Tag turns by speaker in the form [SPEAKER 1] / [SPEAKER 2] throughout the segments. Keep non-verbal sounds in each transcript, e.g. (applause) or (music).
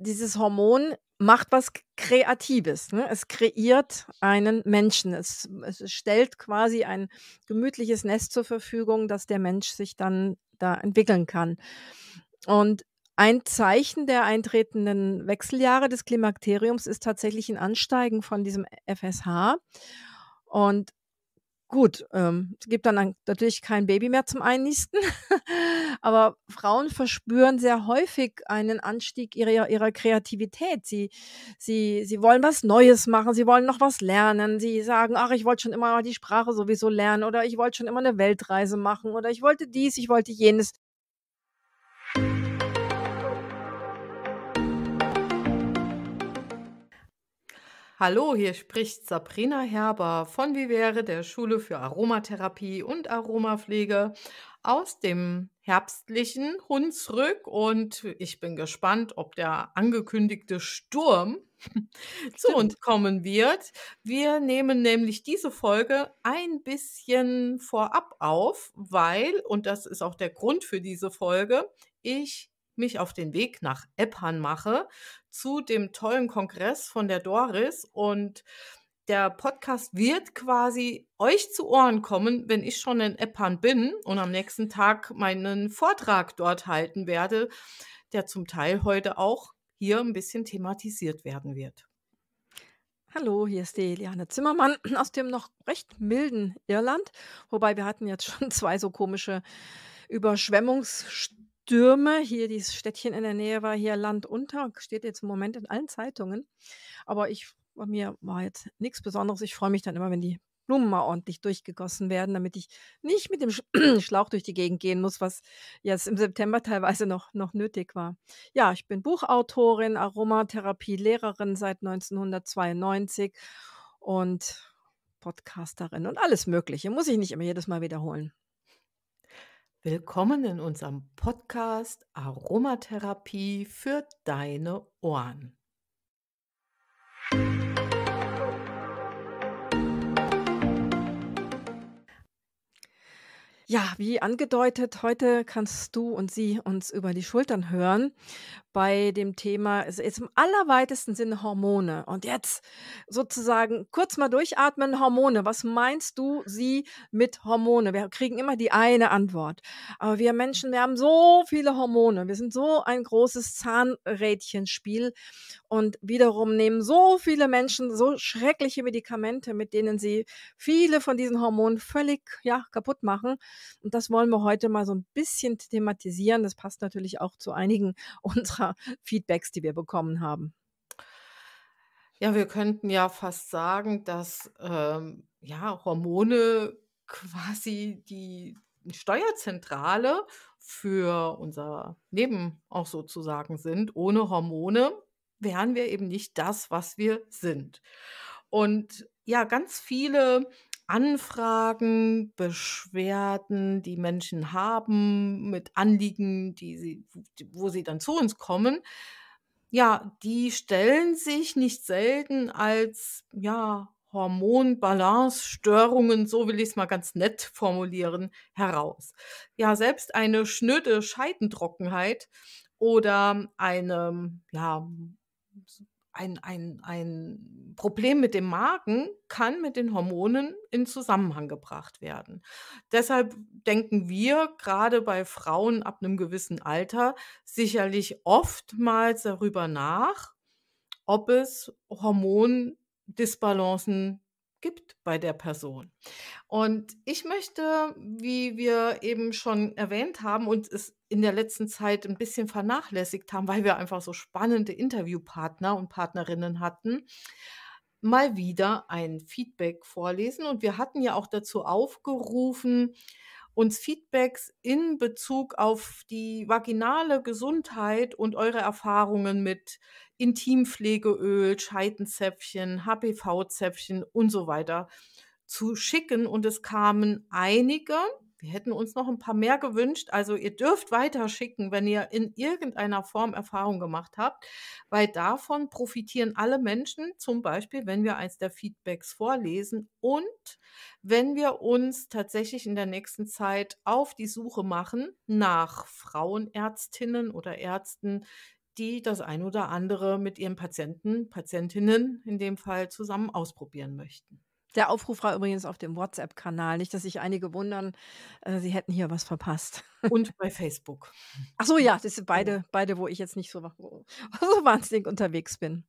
[SPEAKER 1] dieses Hormon macht was Kreatives. Ne? Es kreiert einen Menschen. Es, es stellt quasi ein gemütliches Nest zur Verfügung, dass der Mensch sich dann da entwickeln kann. Und ein Zeichen der eintretenden Wechseljahre des Klimakteriums ist tatsächlich ein Ansteigen von diesem FSH. Und Gut, ähm, es gibt dann natürlich kein Baby mehr zum Einnisten, (laughs) aber Frauen verspüren sehr häufig einen Anstieg ihrer, ihrer Kreativität. Sie, sie, sie wollen was Neues machen, sie wollen noch was lernen, sie sagen, ach, ich wollte schon immer die Sprache sowieso lernen oder ich wollte schon immer eine Weltreise machen oder ich wollte
[SPEAKER 2] dies, ich wollte jenes. Hallo, hier spricht Sabrina Herber von Vivere, der Schule für Aromatherapie und Aromapflege aus dem herbstlichen Hunsrück und ich bin gespannt, ob der angekündigte Sturm (laughs) zu uns kommen wird. Wir nehmen nämlich diese Folge ein bisschen vorab auf, weil, und das ist auch der Grund für diese Folge, ich mich auf den Weg nach Eppan mache zu dem tollen Kongress von der Doris und der Podcast wird quasi euch zu Ohren kommen, wenn ich schon in Eppan bin und am nächsten Tag meinen Vortrag dort halten werde, der zum Teil heute auch hier ein bisschen thematisiert werden wird.
[SPEAKER 1] Hallo, hier ist die Eliane Zimmermann aus dem noch recht milden Irland. Wobei wir hatten jetzt schon (laughs) zwei so komische Überschwemmungsstürme. Stürme. Hier dieses Städtchen in der Nähe war hier Land unter, steht jetzt im Moment in allen Zeitungen. Aber ich, bei mir war jetzt nichts Besonderes. Ich freue mich dann immer, wenn die Blumen mal ordentlich durchgegossen werden, damit ich nicht mit dem (clears throat) Schlauch durch die Gegend gehen muss, was jetzt im September teilweise noch, noch nötig war. Ja, ich bin Buchautorin, Aromatherapie-Lehrerin seit 1992 und Podcasterin und alles Mögliche. Muss ich nicht immer jedes Mal wiederholen.
[SPEAKER 2] Willkommen in unserem Podcast Aromatherapie für deine Ohren.
[SPEAKER 1] Ja, wie angedeutet, heute kannst du und sie uns über die Schultern hören bei dem Thema, es ist im allerweitesten Sinne Hormone. Und jetzt sozusagen kurz mal durchatmen, Hormone. Was meinst du sie mit Hormone? Wir kriegen immer die eine Antwort. Aber wir Menschen, wir haben so viele Hormone. Wir sind so ein großes Zahnrädchenspiel und wiederum nehmen so viele Menschen so schreckliche Medikamente, mit denen sie viele von diesen Hormonen völlig ja, kaputt machen. Und das wollen wir heute mal so ein bisschen thematisieren. Das passt natürlich auch zu einigen (laughs) unserer Feedbacks, die
[SPEAKER 2] wir bekommen haben. Ja, wir könnten ja fast sagen, dass ähm, ja, Hormone quasi die Steuerzentrale für unser Leben auch sozusagen sind. Ohne Hormone wären wir eben nicht das, was wir sind. Und ja, ganz viele Anfragen, Beschwerden, die Menschen haben, mit Anliegen, die sie, wo sie dann zu uns kommen, ja, die stellen sich nicht selten als, ja, Hormonbalance-Störungen, so will ich es mal ganz nett formulieren, heraus. Ja, selbst eine schnöde Scheidentrockenheit oder eine, ja, ein, ein, ein Problem mit dem Magen kann mit den Hormonen in Zusammenhang gebracht werden. Deshalb denken wir gerade bei Frauen ab einem gewissen Alter sicherlich oftmals darüber nach, ob es Hormondisbalancen gibt bei der Person. Und ich möchte, wie wir eben schon erwähnt haben und es in der letzten Zeit ein bisschen vernachlässigt haben, weil wir einfach so spannende Interviewpartner und Partnerinnen hatten, mal wieder ein Feedback vorlesen. Und wir hatten ja auch dazu aufgerufen, uns Feedbacks in Bezug auf die vaginale Gesundheit und eure Erfahrungen mit Intimpflegeöl, Scheitenzäpfchen, HPV-Zäpfchen und so weiter zu schicken. Und es kamen einige. Wir hätten uns noch ein paar mehr gewünscht. Also ihr dürft weiter schicken, wenn ihr in irgendeiner Form Erfahrung gemacht habt, weil davon profitieren alle Menschen, zum Beispiel, wenn wir eins der Feedbacks vorlesen und wenn wir uns tatsächlich in der nächsten Zeit auf die Suche machen nach Frauenärztinnen oder Ärzten, die das ein oder andere mit ihren Patienten, Patientinnen in dem Fall zusammen ausprobieren möchten. Der Aufruf war übrigens auf dem WhatsApp-Kanal. Nicht, dass sich einige wundern, äh, sie hätten hier was verpasst.
[SPEAKER 1] Und (laughs) bei Facebook. Ach so, ja, das sind genau. beide, beide, wo ich jetzt nicht so, (laughs) so
[SPEAKER 2] wahnsinnig unterwegs bin.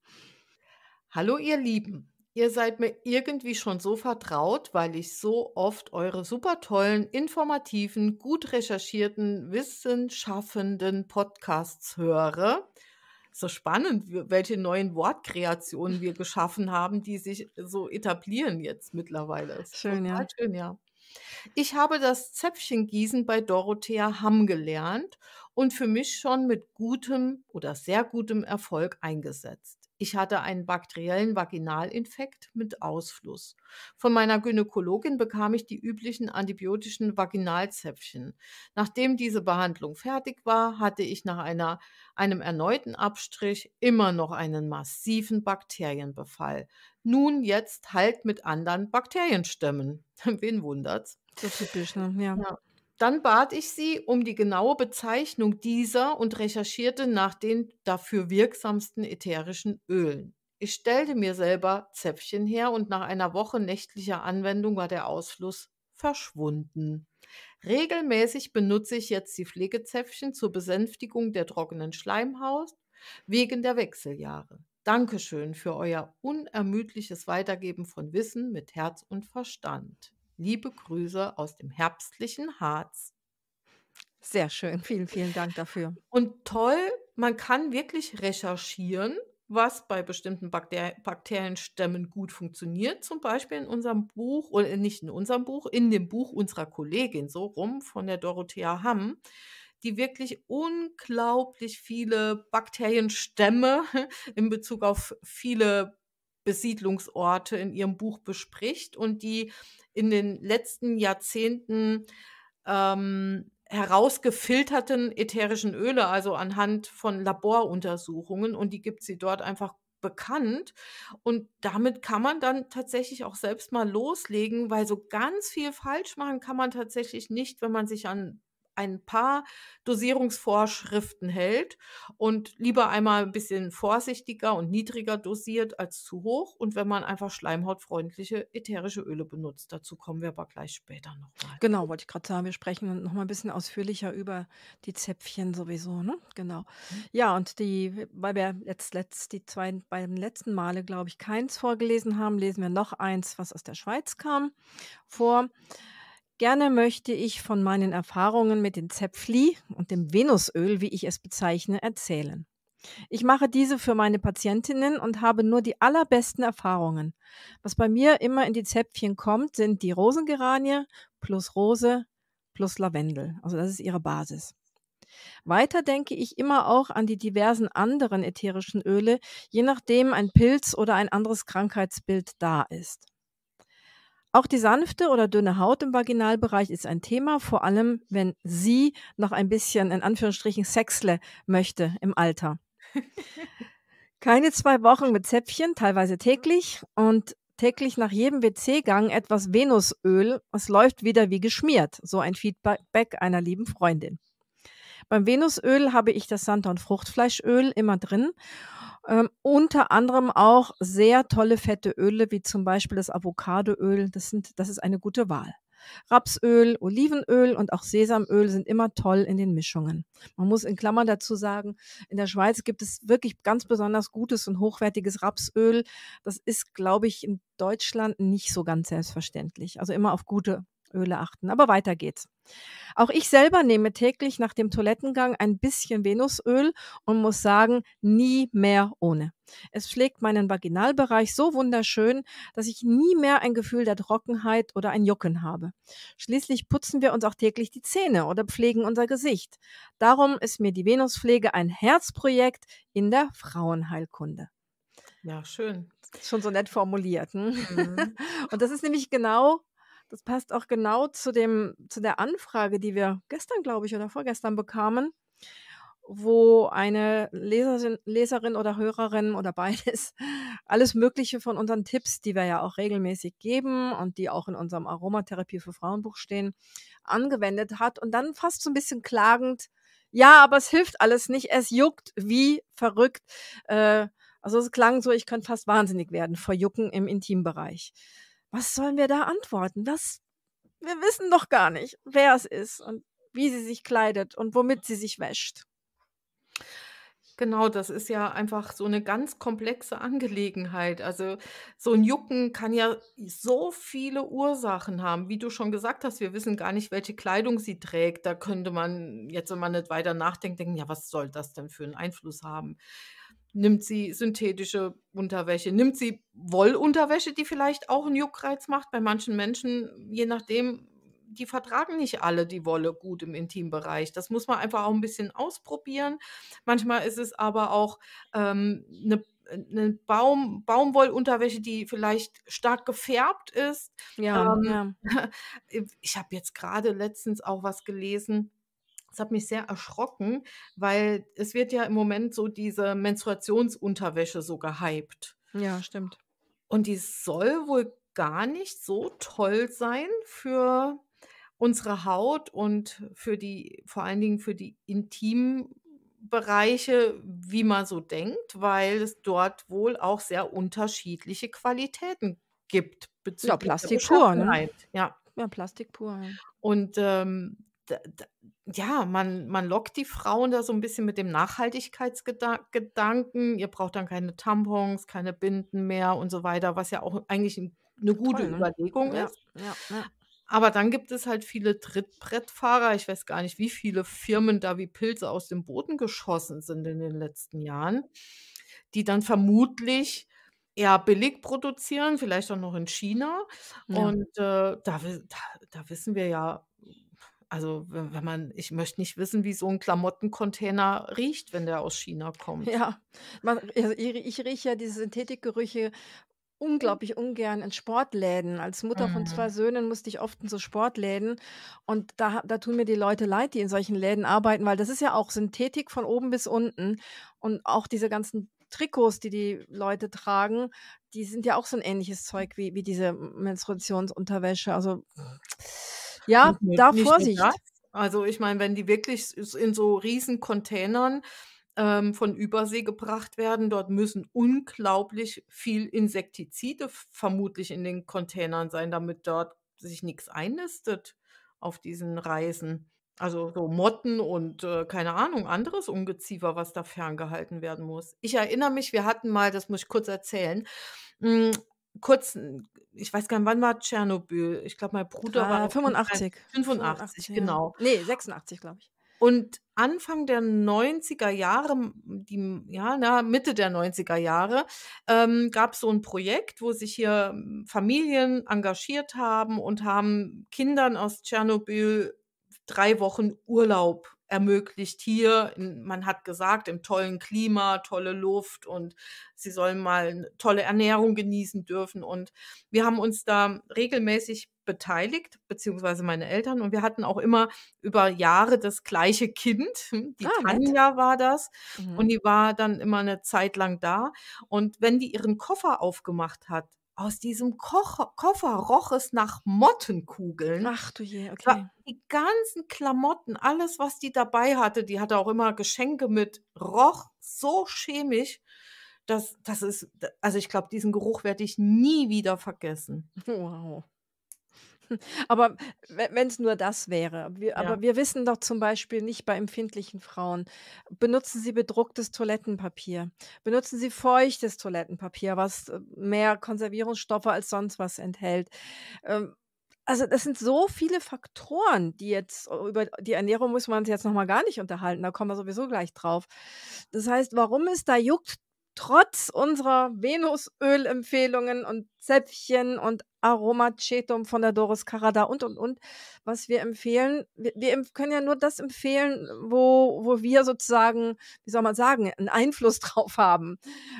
[SPEAKER 2] Hallo, ihr Lieben. Ihr seid mir irgendwie schon so vertraut, weil ich so oft eure super tollen, informativen, gut recherchierten, wissenschaftenden Podcasts höre so spannend, welche neuen Wortkreationen wir geschaffen haben, die sich so etablieren jetzt mittlerweile. Schön, ja. schön, ja. Ich habe das Zäpfchengießen bei Dorothea Hamm gelernt und für mich schon mit gutem oder sehr gutem Erfolg eingesetzt. Ich hatte einen bakteriellen Vaginalinfekt mit Ausfluss. Von meiner Gynäkologin bekam ich die üblichen antibiotischen Vaginalzäpfchen. Nachdem diese Behandlung fertig war, hatte ich nach einer, einem erneuten Abstrich immer noch einen massiven Bakterienbefall. Nun jetzt halt mit anderen Bakterienstämmen. (laughs) Wen wundert's? ist typisch, ne? ja. ja. Dann bat ich sie um die genaue Bezeichnung dieser und recherchierte nach den dafür wirksamsten ätherischen Ölen. Ich stellte mir selber Zäpfchen her und nach einer Woche nächtlicher Anwendung war der Ausfluss verschwunden. Regelmäßig benutze ich jetzt die Pflegezäpfchen zur Besänftigung der trockenen Schleimhaut wegen der Wechseljahre. Dankeschön für euer unermüdliches Weitergeben von Wissen mit Herz und Verstand. Liebe Grüße aus dem herbstlichen Harz. Sehr schön, vielen, vielen Dank dafür. Und toll, man kann wirklich recherchieren, was bei bestimmten Bakter Bakterienstämmen gut funktioniert. Zum Beispiel in unserem Buch, oder äh, nicht in unserem Buch, in dem Buch unserer Kollegin so rum von der Dorothea Hamm, die wirklich unglaublich viele Bakterienstämme (laughs) in Bezug auf viele Besiedlungsorte in ihrem Buch bespricht und die in den letzten Jahrzehnten ähm, herausgefilterten ätherischen Öle, also anhand von Laboruntersuchungen. Und die gibt sie dort einfach bekannt. Und damit kann man dann tatsächlich auch selbst mal loslegen, weil so ganz viel falsch machen kann man tatsächlich nicht, wenn man sich an ein paar Dosierungsvorschriften hält und lieber einmal ein bisschen vorsichtiger und niedriger dosiert als zu hoch und wenn man einfach schleimhautfreundliche ätherische Öle benutzt. Dazu kommen wir aber gleich später
[SPEAKER 1] nochmal. Genau, wollte ich gerade sagen, wir sprechen nochmal ein bisschen ausführlicher über die Zäpfchen sowieso, ne? Genau. Mhm. Ja, und die, weil wir jetzt letzt, die zwei beim letzten Male, glaube ich, keins vorgelesen haben, lesen wir noch eins, was aus der Schweiz kam, vor. Gerne möchte ich von meinen Erfahrungen mit dem Zäpfli und dem Venusöl, wie ich es bezeichne, erzählen. Ich mache diese für meine Patientinnen und habe nur die allerbesten Erfahrungen. Was bei mir immer in die Zäpfchen kommt, sind die Rosengeranie plus Rose plus Lavendel. Also das ist ihre Basis. Weiter denke ich immer auch an die diversen anderen ätherischen Öle, je nachdem ein Pilz oder ein anderes Krankheitsbild da ist. Auch die sanfte oder dünne Haut im Vaginalbereich ist ein Thema, vor allem wenn sie noch ein bisschen in Anführungsstrichen Sexle möchte im Alter. Keine zwei Wochen mit Zäpfchen, teilweise täglich und täglich nach jedem WC-Gang etwas Venusöl. Es läuft wieder wie geschmiert. So ein Feedback einer lieben Freundin. Beim Venusöl habe ich das Santa- und Fruchtfleischöl immer drin ähm, unter anderem auch sehr tolle fette Öle, wie zum Beispiel das Avocadoöl. Das, sind, das ist eine gute Wahl. Rapsöl, Olivenöl und auch Sesamöl sind immer toll in den Mischungen. Man muss in Klammern dazu sagen, in der Schweiz gibt es wirklich ganz besonders gutes und hochwertiges Rapsöl. Das ist, glaube ich, in Deutschland nicht so ganz selbstverständlich. Also immer auf gute Öle achten. Aber weiter geht's. Auch ich selber nehme täglich nach dem Toilettengang ein bisschen Venusöl und muss sagen, nie mehr ohne. Es pflegt meinen Vaginalbereich so wunderschön, dass ich nie mehr ein Gefühl der Trockenheit oder ein Jucken habe. Schließlich putzen wir uns auch täglich die Zähne oder pflegen unser Gesicht. Darum ist mir die Venuspflege ein Herzprojekt in der Frauenheilkunde.
[SPEAKER 2] Ja, schön.
[SPEAKER 1] Schon so nett formuliert. Hm? Mhm. (laughs) Und das ist nämlich genau das passt auch genau zu dem, zu der Anfrage, die wir gestern, glaube ich, oder vorgestern bekamen, wo eine Leserin, Leserin oder Hörerin oder (laughs) beides alles Mögliche von unseren Tipps, die wir ja auch regelmäßig geben und die auch in unserem Aromatherapie für Frauenbuch stehen, angewendet hat und dann fast so ein bisschen klagend, ja, aber es hilft alles nicht, es juckt wie verrückt. Äh, also es klang so, ich könnte fast wahnsinnig werden vor Jucken im Intimbereich was sollen wir da antworten? Das, wir wissen doch gar nicht, wer es ist und wie sie sich kleidet und womit sie sich wäscht.
[SPEAKER 2] Genau, das ist ja einfach so eine ganz komplexe Angelegenheit. Also so ein Jucken kann ja so viele Ursachen haben. Wie du schon gesagt hast, wir wissen gar nicht, welche Kleidung sie trägt. Da könnte man jetzt, wenn man nicht weiter nachdenkt, denken, ja, was soll das denn für einen Einfluss haben? Nimmt sie synthetische Unterwäsche? Nimmt sie Wollunterwäsche, die vielleicht auch einen Juckreiz macht? Bei manchen Menschen, je nachdem, die vertragen nicht alle die Wolle gut im Intimbereich. Das muss man einfach auch ein bisschen ausprobieren. Manchmal ist es aber auch ähm, eine eine Baum, Baumwollunterwäsche, die vielleicht stark gefärbt ist. Ja, ähm, ja. (laughs) Ich habe jetzt gerade letztens auch was gelesen das hat mich sehr erschrocken, weil es wird ja im Moment so diese Menstruationsunterwäsche so gehypt. Ja, stimmt. Und die soll wohl gar nicht so toll sein für unsere Haut und für die, vor allen Dingen für die Intimbereiche, wie man so denkt, weil es dort wohl auch sehr unterschiedliche Qualitäten gibt. Ja, Plastik pur, ne? Ja. ja, Plastik pur. Ja. Und ähm, ja, man, man lockt die Frauen da so ein bisschen mit dem Nachhaltigkeitsgedanken. Ihr braucht dann keine Tampons, keine Binden mehr und so weiter, was ja auch eigentlich eine gute Toll, ne? Überlegung ja, ist. Ja, ja. Aber dann gibt es halt viele Trittbrettfahrer. Ich weiß gar nicht, wie viele Firmen da wie Pilze aus dem Boden geschossen sind in den letzten Jahren, die dann vermutlich eher billig produzieren, vielleicht auch noch in China. Und äh, da, da, da wissen wir ja, also, wenn, man, ich möchte nicht wissen, wie so ein Klamottencontainer riecht, wenn der aus China (laughs) kommt. Ja, man,
[SPEAKER 1] also ich, ich rieche ja diese Synthetikgerüche unglaublich ungern in Sportläden. Als Mutter von zwei mhm. Söhnen musste ich oft in so Sportläden und da, da tun mir die Leute leid, die in solchen Läden arbeiten, weil das ist ja auch Synthetik von oben bis unten und auch diese ganzen Trikots, die die Leute tragen, die sind ja auch so ein ähnliches Zeug wie, wie diese Menstruationsunterwäsche. Also mhm. Ja, nicht, da nicht Vorsicht.
[SPEAKER 2] Also ich meine, wenn die wirklich in so riesen Containern ähm, von Übersee gebracht werden, dort müssen unglaublich viel Insektizide vermutlich in den Containern sein, damit dort sich nichts einnistet auf diesen Reisen. Also so Motten und äh, keine Ahnung, anderes Ungeziefer, was da ferngehalten werden muss. Ich erinnere mich, wir hatten mal, das muss ich kurz erzählen, hm, kurz, ich weiß gar nicht, wann war Tschernobyl? Ich glaube, mein Bruder war. 85. 85, 85 genau. Ja. Nee, 86, glaube ich. Und Anfang der 90er Jahre, die, ja, na, Mitte der 90er Jahre, ähm, gab es so ein Projekt, wo sich hier Familien engagiert haben und haben Kindern aus Tschernobyl drei Wochen Urlaub ermöglicht hier, man hat gesagt, im tollen Klima, tolle Luft und sie sollen mal eine tolle Ernährung genießen dürfen. Und wir haben uns da regelmäßig beteiligt, beziehungsweise meine Eltern. Und wir hatten auch immer über Jahre das gleiche Kind. (laughs) Die ah, Tanja nett. war das. Mhm. Und die war dann immer eine Zeit lang da. Und wenn die ihren Koffer aufgemacht hat, aus diesem Kocher, Koffer roch es nach Mottenkugeln. Ach du je, okay. Die ganzen Klamotten, alles, was die dabei hatte, die hatte auch immer Geschenke mit, roch so chemisch. dass das ist, also ich glaube, diesen Geruch werde ich nie wieder vergessen.
[SPEAKER 1] (laughs) Wow. (laughs) Aber wenn es nur das wäre. Wir, ja. Aber wir wissen doch zum Beispiel nicht bei empfindlichen Frauen, benutzen Sie bedrucktes Toilettenpapier, benutzen Sie feuchtes Toilettenpapier, was äh, mehr Konservierungsstoffe als sonst was enthält. Ähm, also das sind so viele Faktoren, die jetzt äh, über die Ernährung muss man uns jetzt noch mal gar nicht unterhalten, da kommen wir sowieso gleich drauf. Das heißt, warum es da juckt, trotz unserer Venusöl-Empfehlungen und Zäpfchen und Aromacetum von der Doris Carada und, und, und, was wir empfehlen. Wir, wir, können ja nur das empfehlen, wo, wo wir sozusagen, wie soll man sagen, einen Einfluss (laughs) drauf haben.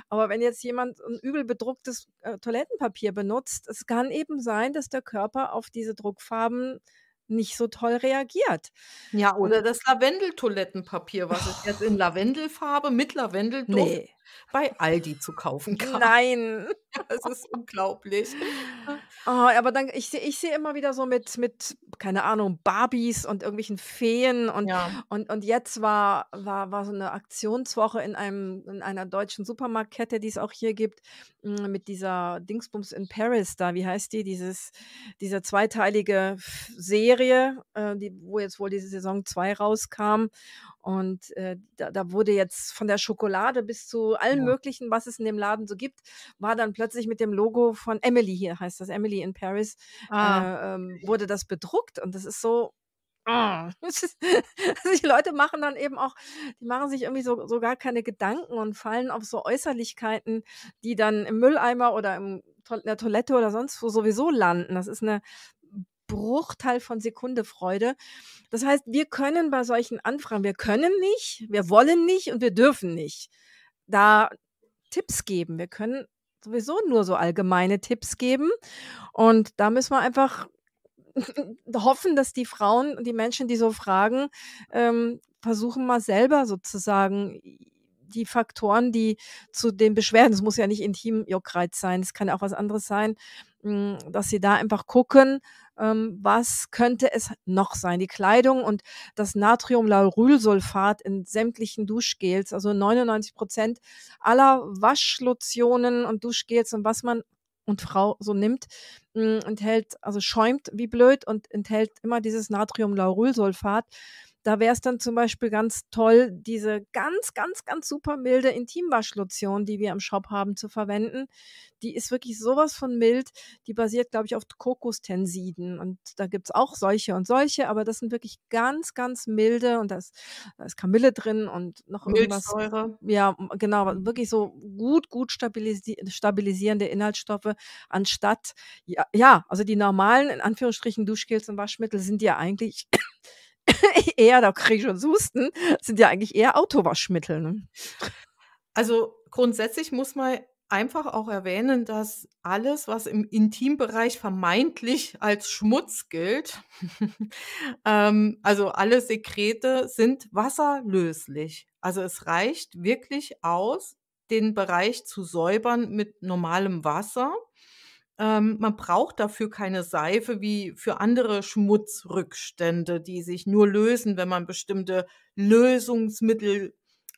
[SPEAKER 1] Aber wenn jetzt jemand ein übel bedrucktes äh, Toilettenpapier benutzt, es kann eben sein, dass der Körper auf diese Druckfarben nicht so toll reagiert. Ja, oder das
[SPEAKER 2] Lavendeltoilettenpapier, was oh. es jetzt in Lavendelfarbe mit Lavendelduft nee bei Aldi zu kaufen kann. Nein. (laughs) das ist (laughs) unglaublich. Oh, aber
[SPEAKER 1] dann, ich, ich sehe immer wieder so mit, mit, keine Ahnung, Barbies und irgendwelchen Feen und, ja. und, und jetzt war, war, war so eine Aktionswoche in, einem, in einer deutschen Supermarktkette, die es auch hier gibt, mm, mit dieser Dingsbums in Paris da, wie heißt die, dieses, diese zweiteilige Serie, äh, die, wo jetzt wohl diese Saison 2 rauskam und äh, da, da, wurde jetzt von der Schokolade bis zu allem ja. Möglichen, was es in dem Laden so gibt, war dann plötzlich mit dem Logo von Emily hier, heißt das, Emily in Paris, ah. äh, ähm, wurde das bedruckt. Und das ist so, ah, (laughs) also die Leute machen dann eben auch, die machen sich irgendwie so, so gar keine Gedanken und fallen auf so Äußerlichkeiten, die dann im Mülleimer oder im, in der Toilette oder sonst wo sowieso landen. Das ist eine Bruchteil von Sekunde Freude. Das heißt, wir können bei solchen Anfragen, wir können nicht, wir wollen nicht und wir dürfen nicht da Tipps geben. Wir können sowieso nur so allgemeine Tipps geben. Und da müssen wir einfach (laughs) hoffen, dass die Frauen und die Menschen, die so fragen, ähm, versuchen mal selber sozusagen die Faktoren, die zu den Beschwerden, es muss ja nicht intim Juckreiz sein, es kann ja auch was anderes sein, dass sie da einfach gucken, ähm, was könnte es noch sein? Die Kleidung und das Natriumlaurylsulfat in sämtlichen Duschgels, also 99 Prozent aller Waschlotionen und Duschgels und was man und Frau so nimmt, enthält, also schäumt wie blöd und enthält immer dieses Natriumlaurylsulfat. Da wäre es dann zum Beispiel ganz toll, diese ganz, ganz, ganz super milde Intimwaschlotion, die wir im Shop haben, zu verwenden. Die ist wirklich sowas von mild. Die basiert, glaube ich, auf Kokostensiden. Und da gibt es auch solche und solche, aber das sind wirklich ganz, ganz milde und da ist, da ist Kamille drin und noch irgendwas. Milchsäure. Ja, genau, wirklich so gut, gut stabilisi stabilisierende Inhaltsstoffe, anstatt, ja, ja, also die normalen, in Anführungsstrichen, Duschgels und Waschmittel sind ja eigentlich (laughs) eher, da kriege
[SPEAKER 2] ich schon Susten, sind ja eigentlich eher Autowaschmittel. Ne? Also grundsätzlich muss man einfach auch erwähnen, dass alles, was im Intimbereich vermeintlich als Schmutz gilt, (laughs) ähm, also alle Sekrete sind wasserlöslich. Also es reicht wirklich aus, den Bereich zu säubern mit normalem Wasser. Ähm, man braucht dafür keine Seife wie für andere Schmutzrückstände, die sich nur lösen, wenn man bestimmte Lösungsmittel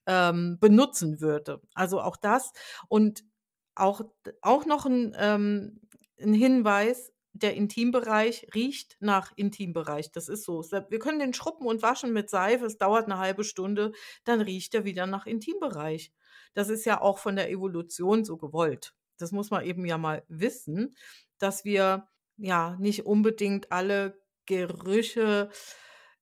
[SPEAKER 2] ähm, benutzen würde. Also auch das und auch, auch noch ein, ähm, ein Hinweis, der Intimbereich riecht nach Intimbereich. Das ist so. Wir können den schruppen und waschen mit Seife, es dauert eine halbe Stunde, dann riecht er wieder nach Intimbereich. Das ist ja auch von der Evolution so gewollt. Das muss man eben ja mal wissen, dass wir ja nicht unbedingt alle Gerüche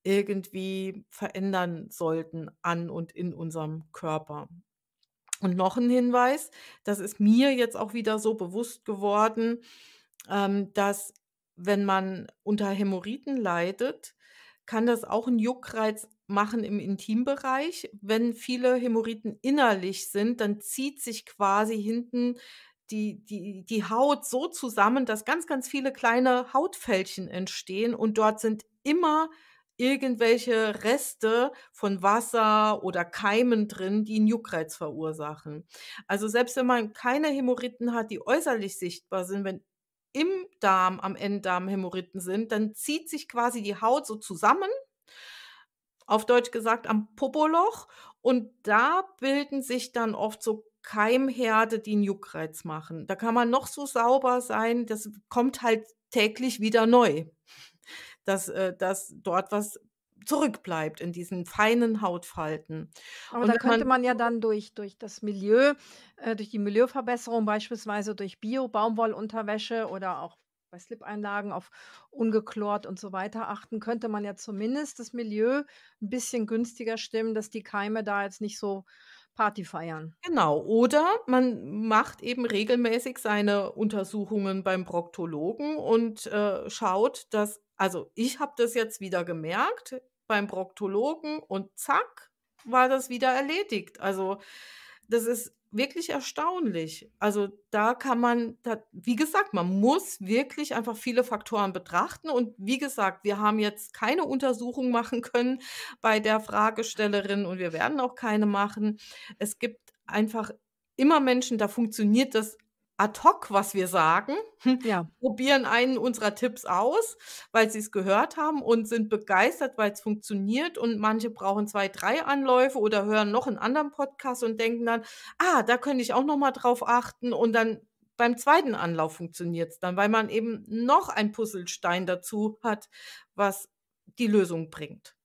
[SPEAKER 2] irgendwie verändern sollten an und in unserem Körper. Und noch ein Hinweis, das ist mir jetzt auch wieder so bewusst geworden, ähm, dass wenn man unter Hämorrhoiden leidet, kann das auch einen Juckreiz machen im Intimbereich. Wenn viele Hämorrhoiden innerlich sind, dann zieht sich quasi hinten die, die, die Haut so zusammen, dass ganz, ganz viele kleine Hautfältchen entstehen und dort sind immer irgendwelche Reste von Wasser oder Keimen drin, die einen Juckreiz verursachen. Also selbst wenn man keine Hämorrhoiden hat, die äußerlich sichtbar sind, wenn im Darm, am Enddarm Hämorrhoiden sind, dann zieht sich quasi die Haut so zusammen, auf Deutsch gesagt am Popoloch, und da bilden sich dann oft so Keimherde, die einen Juckreiz machen. Da kann man noch so sauber sein, das kommt halt täglich wieder neu, dass, äh, dass dort was zurückbleibt in diesen feinen Hautfalten. Aber da könnte man, man,
[SPEAKER 1] ja dann durch, durch das Milieu, äh, durch die Milieuverbesserung beispielsweise durch Bio-Baumwollunterwäsche oder auch bei Slip-Einlagen auf ungeklort und so weiter achten, könnte man ja zumindest das Milieu ein bisschen günstiger stimmen, dass die Keime da jetzt nicht so Party feiern.
[SPEAKER 2] Genau. Oder man macht eben regelmäßig seine Untersuchungen beim Proktologen und äh, schaut, dass, also ich habe das jetzt wieder gemerkt beim Proktologen und zack, war das wieder erledigt. Also das ist wirklich erstaunlich. Also da kann man, da, wie gesagt, man muss wirklich einfach viele Faktoren betrachten. Und wie gesagt, wir haben jetzt keine Untersuchung (laughs) machen können bei der Fragestellerin und wir werden auch keine machen. Es gibt einfach immer Menschen, da funktioniert das ad hoc, was wir sagen, hm, ja. probieren einen unserer Tipps aus, weil sie es gehört haben und sind begeistert, weil es funktioniert. Und manche brauchen zwei, drei Anläufe oder hören noch einen anderen Podcast und denken dann, ah, da könnte ich auch noch mal drauf achten. Und dann beim zweiten Anlauf funktioniert es dann, weil man eben noch ein Puzzlestein dazu hat, was die Lösung bringt.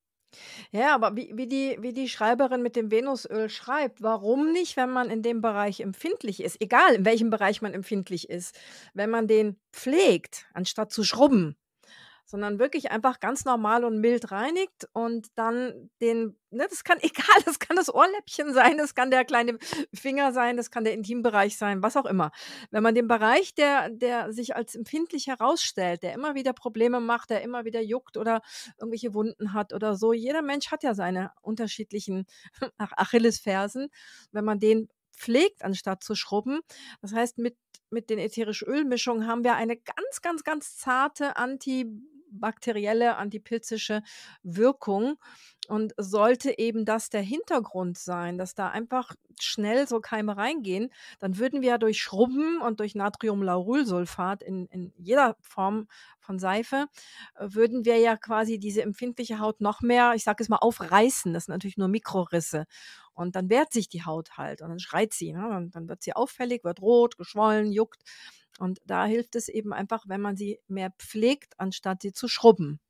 [SPEAKER 2] Ja,
[SPEAKER 1] aber wie, wie, die, wie die Schreiberin mit dem Venusöl schreibt, warum nicht, wenn man in dem Bereich empfindlich ist, egal in welchem Bereich man empfindlich ist, wenn man den pflegt, anstatt zu schrubben, sondern wirklich einfach ganz normal und mild reinigt und dann den, ne, das kann (laughs) egal, das kann das Ohrläppchen sein, das kann der kleine Finger sein, das kann der Intimbereich sein, was auch immer. Wenn man den Bereich, der, der sich als empfindlich herausstellt, der immer wieder Probleme macht, der immer wieder juckt oder irgendwelche Wunden hat oder so, jeder Mensch hat ja seine unterschiedlichen (laughs) Achillesfersen, wenn man den pflegt, anstatt zu schrubben. Das heißt, mit, mit den ätherisch Ölmischungen haben wir eine ganz, ganz, ganz zarte Anti- antibakterielle, antipilzische Wirkung. Und sollte eben das der Hintergrund sein, dass da einfach schnell so Keime reingehen, dann würden wir ja durch Schrubben und durch Natriumlaurylsulfat in, in jeder Form von Seife, äh, würden wir ja quasi diese empfindliche Haut noch mehr, ich sage es mal, aufreißen. Das sind natürlich nur Mikrorisse. Und dann wehrt sich die Haut halt und dann schreit sie. Ne? Und dann wird sie auffällig, wird rot, geschwollen, juckt. Und da hilft es eben einfach, wenn man sie mehr pflegt, anstatt sie zu schrubben.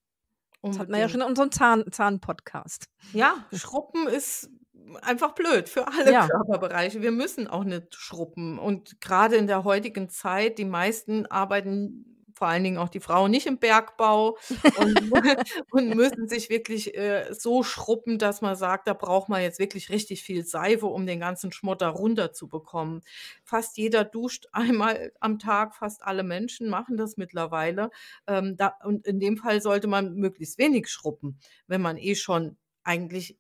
[SPEAKER 1] Unbedingt. Das hat man ja schon in unserem Zahn, Zahn-Podcast.
[SPEAKER 2] Ja, Schrubben ist einfach blöd für alle ja. Körperbereiche. Wir müssen auch nicht schrubben. Und gerade in der heutigen Zeit, die meisten arbeiten vor allen Dingen auch die Frauen nicht im Bergbau und, (laughs) (laughs) und müssen sich wirklich äh, so schruppen, dass man sagt, da braucht man jetzt wirklich richtig viel Seife, um den ganzen Schmutter runterzubekommen. Fast jeder duscht (laughs) einmal am Tag, fast alle Menschen machen das mittlerweile. Ähm, da, und in dem Fall sollte man möglichst wenig schruppen, wenn man eh schon eigentlich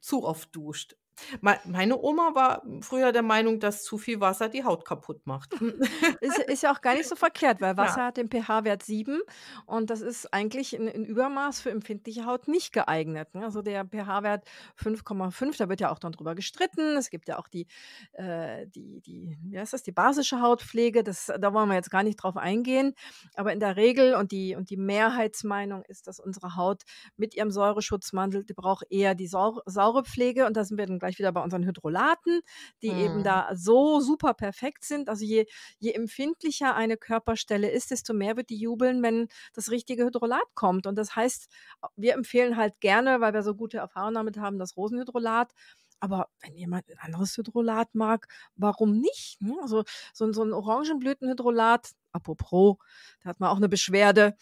[SPEAKER 2] zu oft duscht. Meine Oma war früher der Meinung, dass zu viel Wasser die Haut kaputt macht. Hm,
[SPEAKER 1] ist, ist ja auch gar nicht
[SPEAKER 2] so verkehrt, weil (laughs) Wasser ja. hat
[SPEAKER 1] den pH-Wert 7 und das ist eigentlich in, in, Übermaß für empfindliche Haut nicht geeignet. Ne? Also der pH-Wert 5,5, da wird ja auch dann drüber gestritten. Es gibt ja auch die, äh, die, die wie heißt das, die basische Hautpflege, das, da wollen wir jetzt gar nicht drauf eingehen. Aber in der Regel und die, und die Mehrheitsmeinung ist, dass unsere Haut mit ihrem Säureschutzmantel, die braucht eher die saure, saure Pflege und da sind wir dann gleich gleich wieder bei unseren Hydrolaten, die mhm. eben da so super perfekt sind. Also je, je empfindlicher eine Körperstelle ist, desto mehr wird die jubeln, wenn das richtige Hydrolat kommt. Und das heißt, wir empfehlen halt gerne, weil wir so gute Erfahrungen damit haben, das Rosenhydrolat. Aber wenn jemand ein anderes Hydrolat mag, warum nicht? Ne? Also so, so ein Orangenblütenhydrolat, Apropos, da hat man auch eine Beschwerde.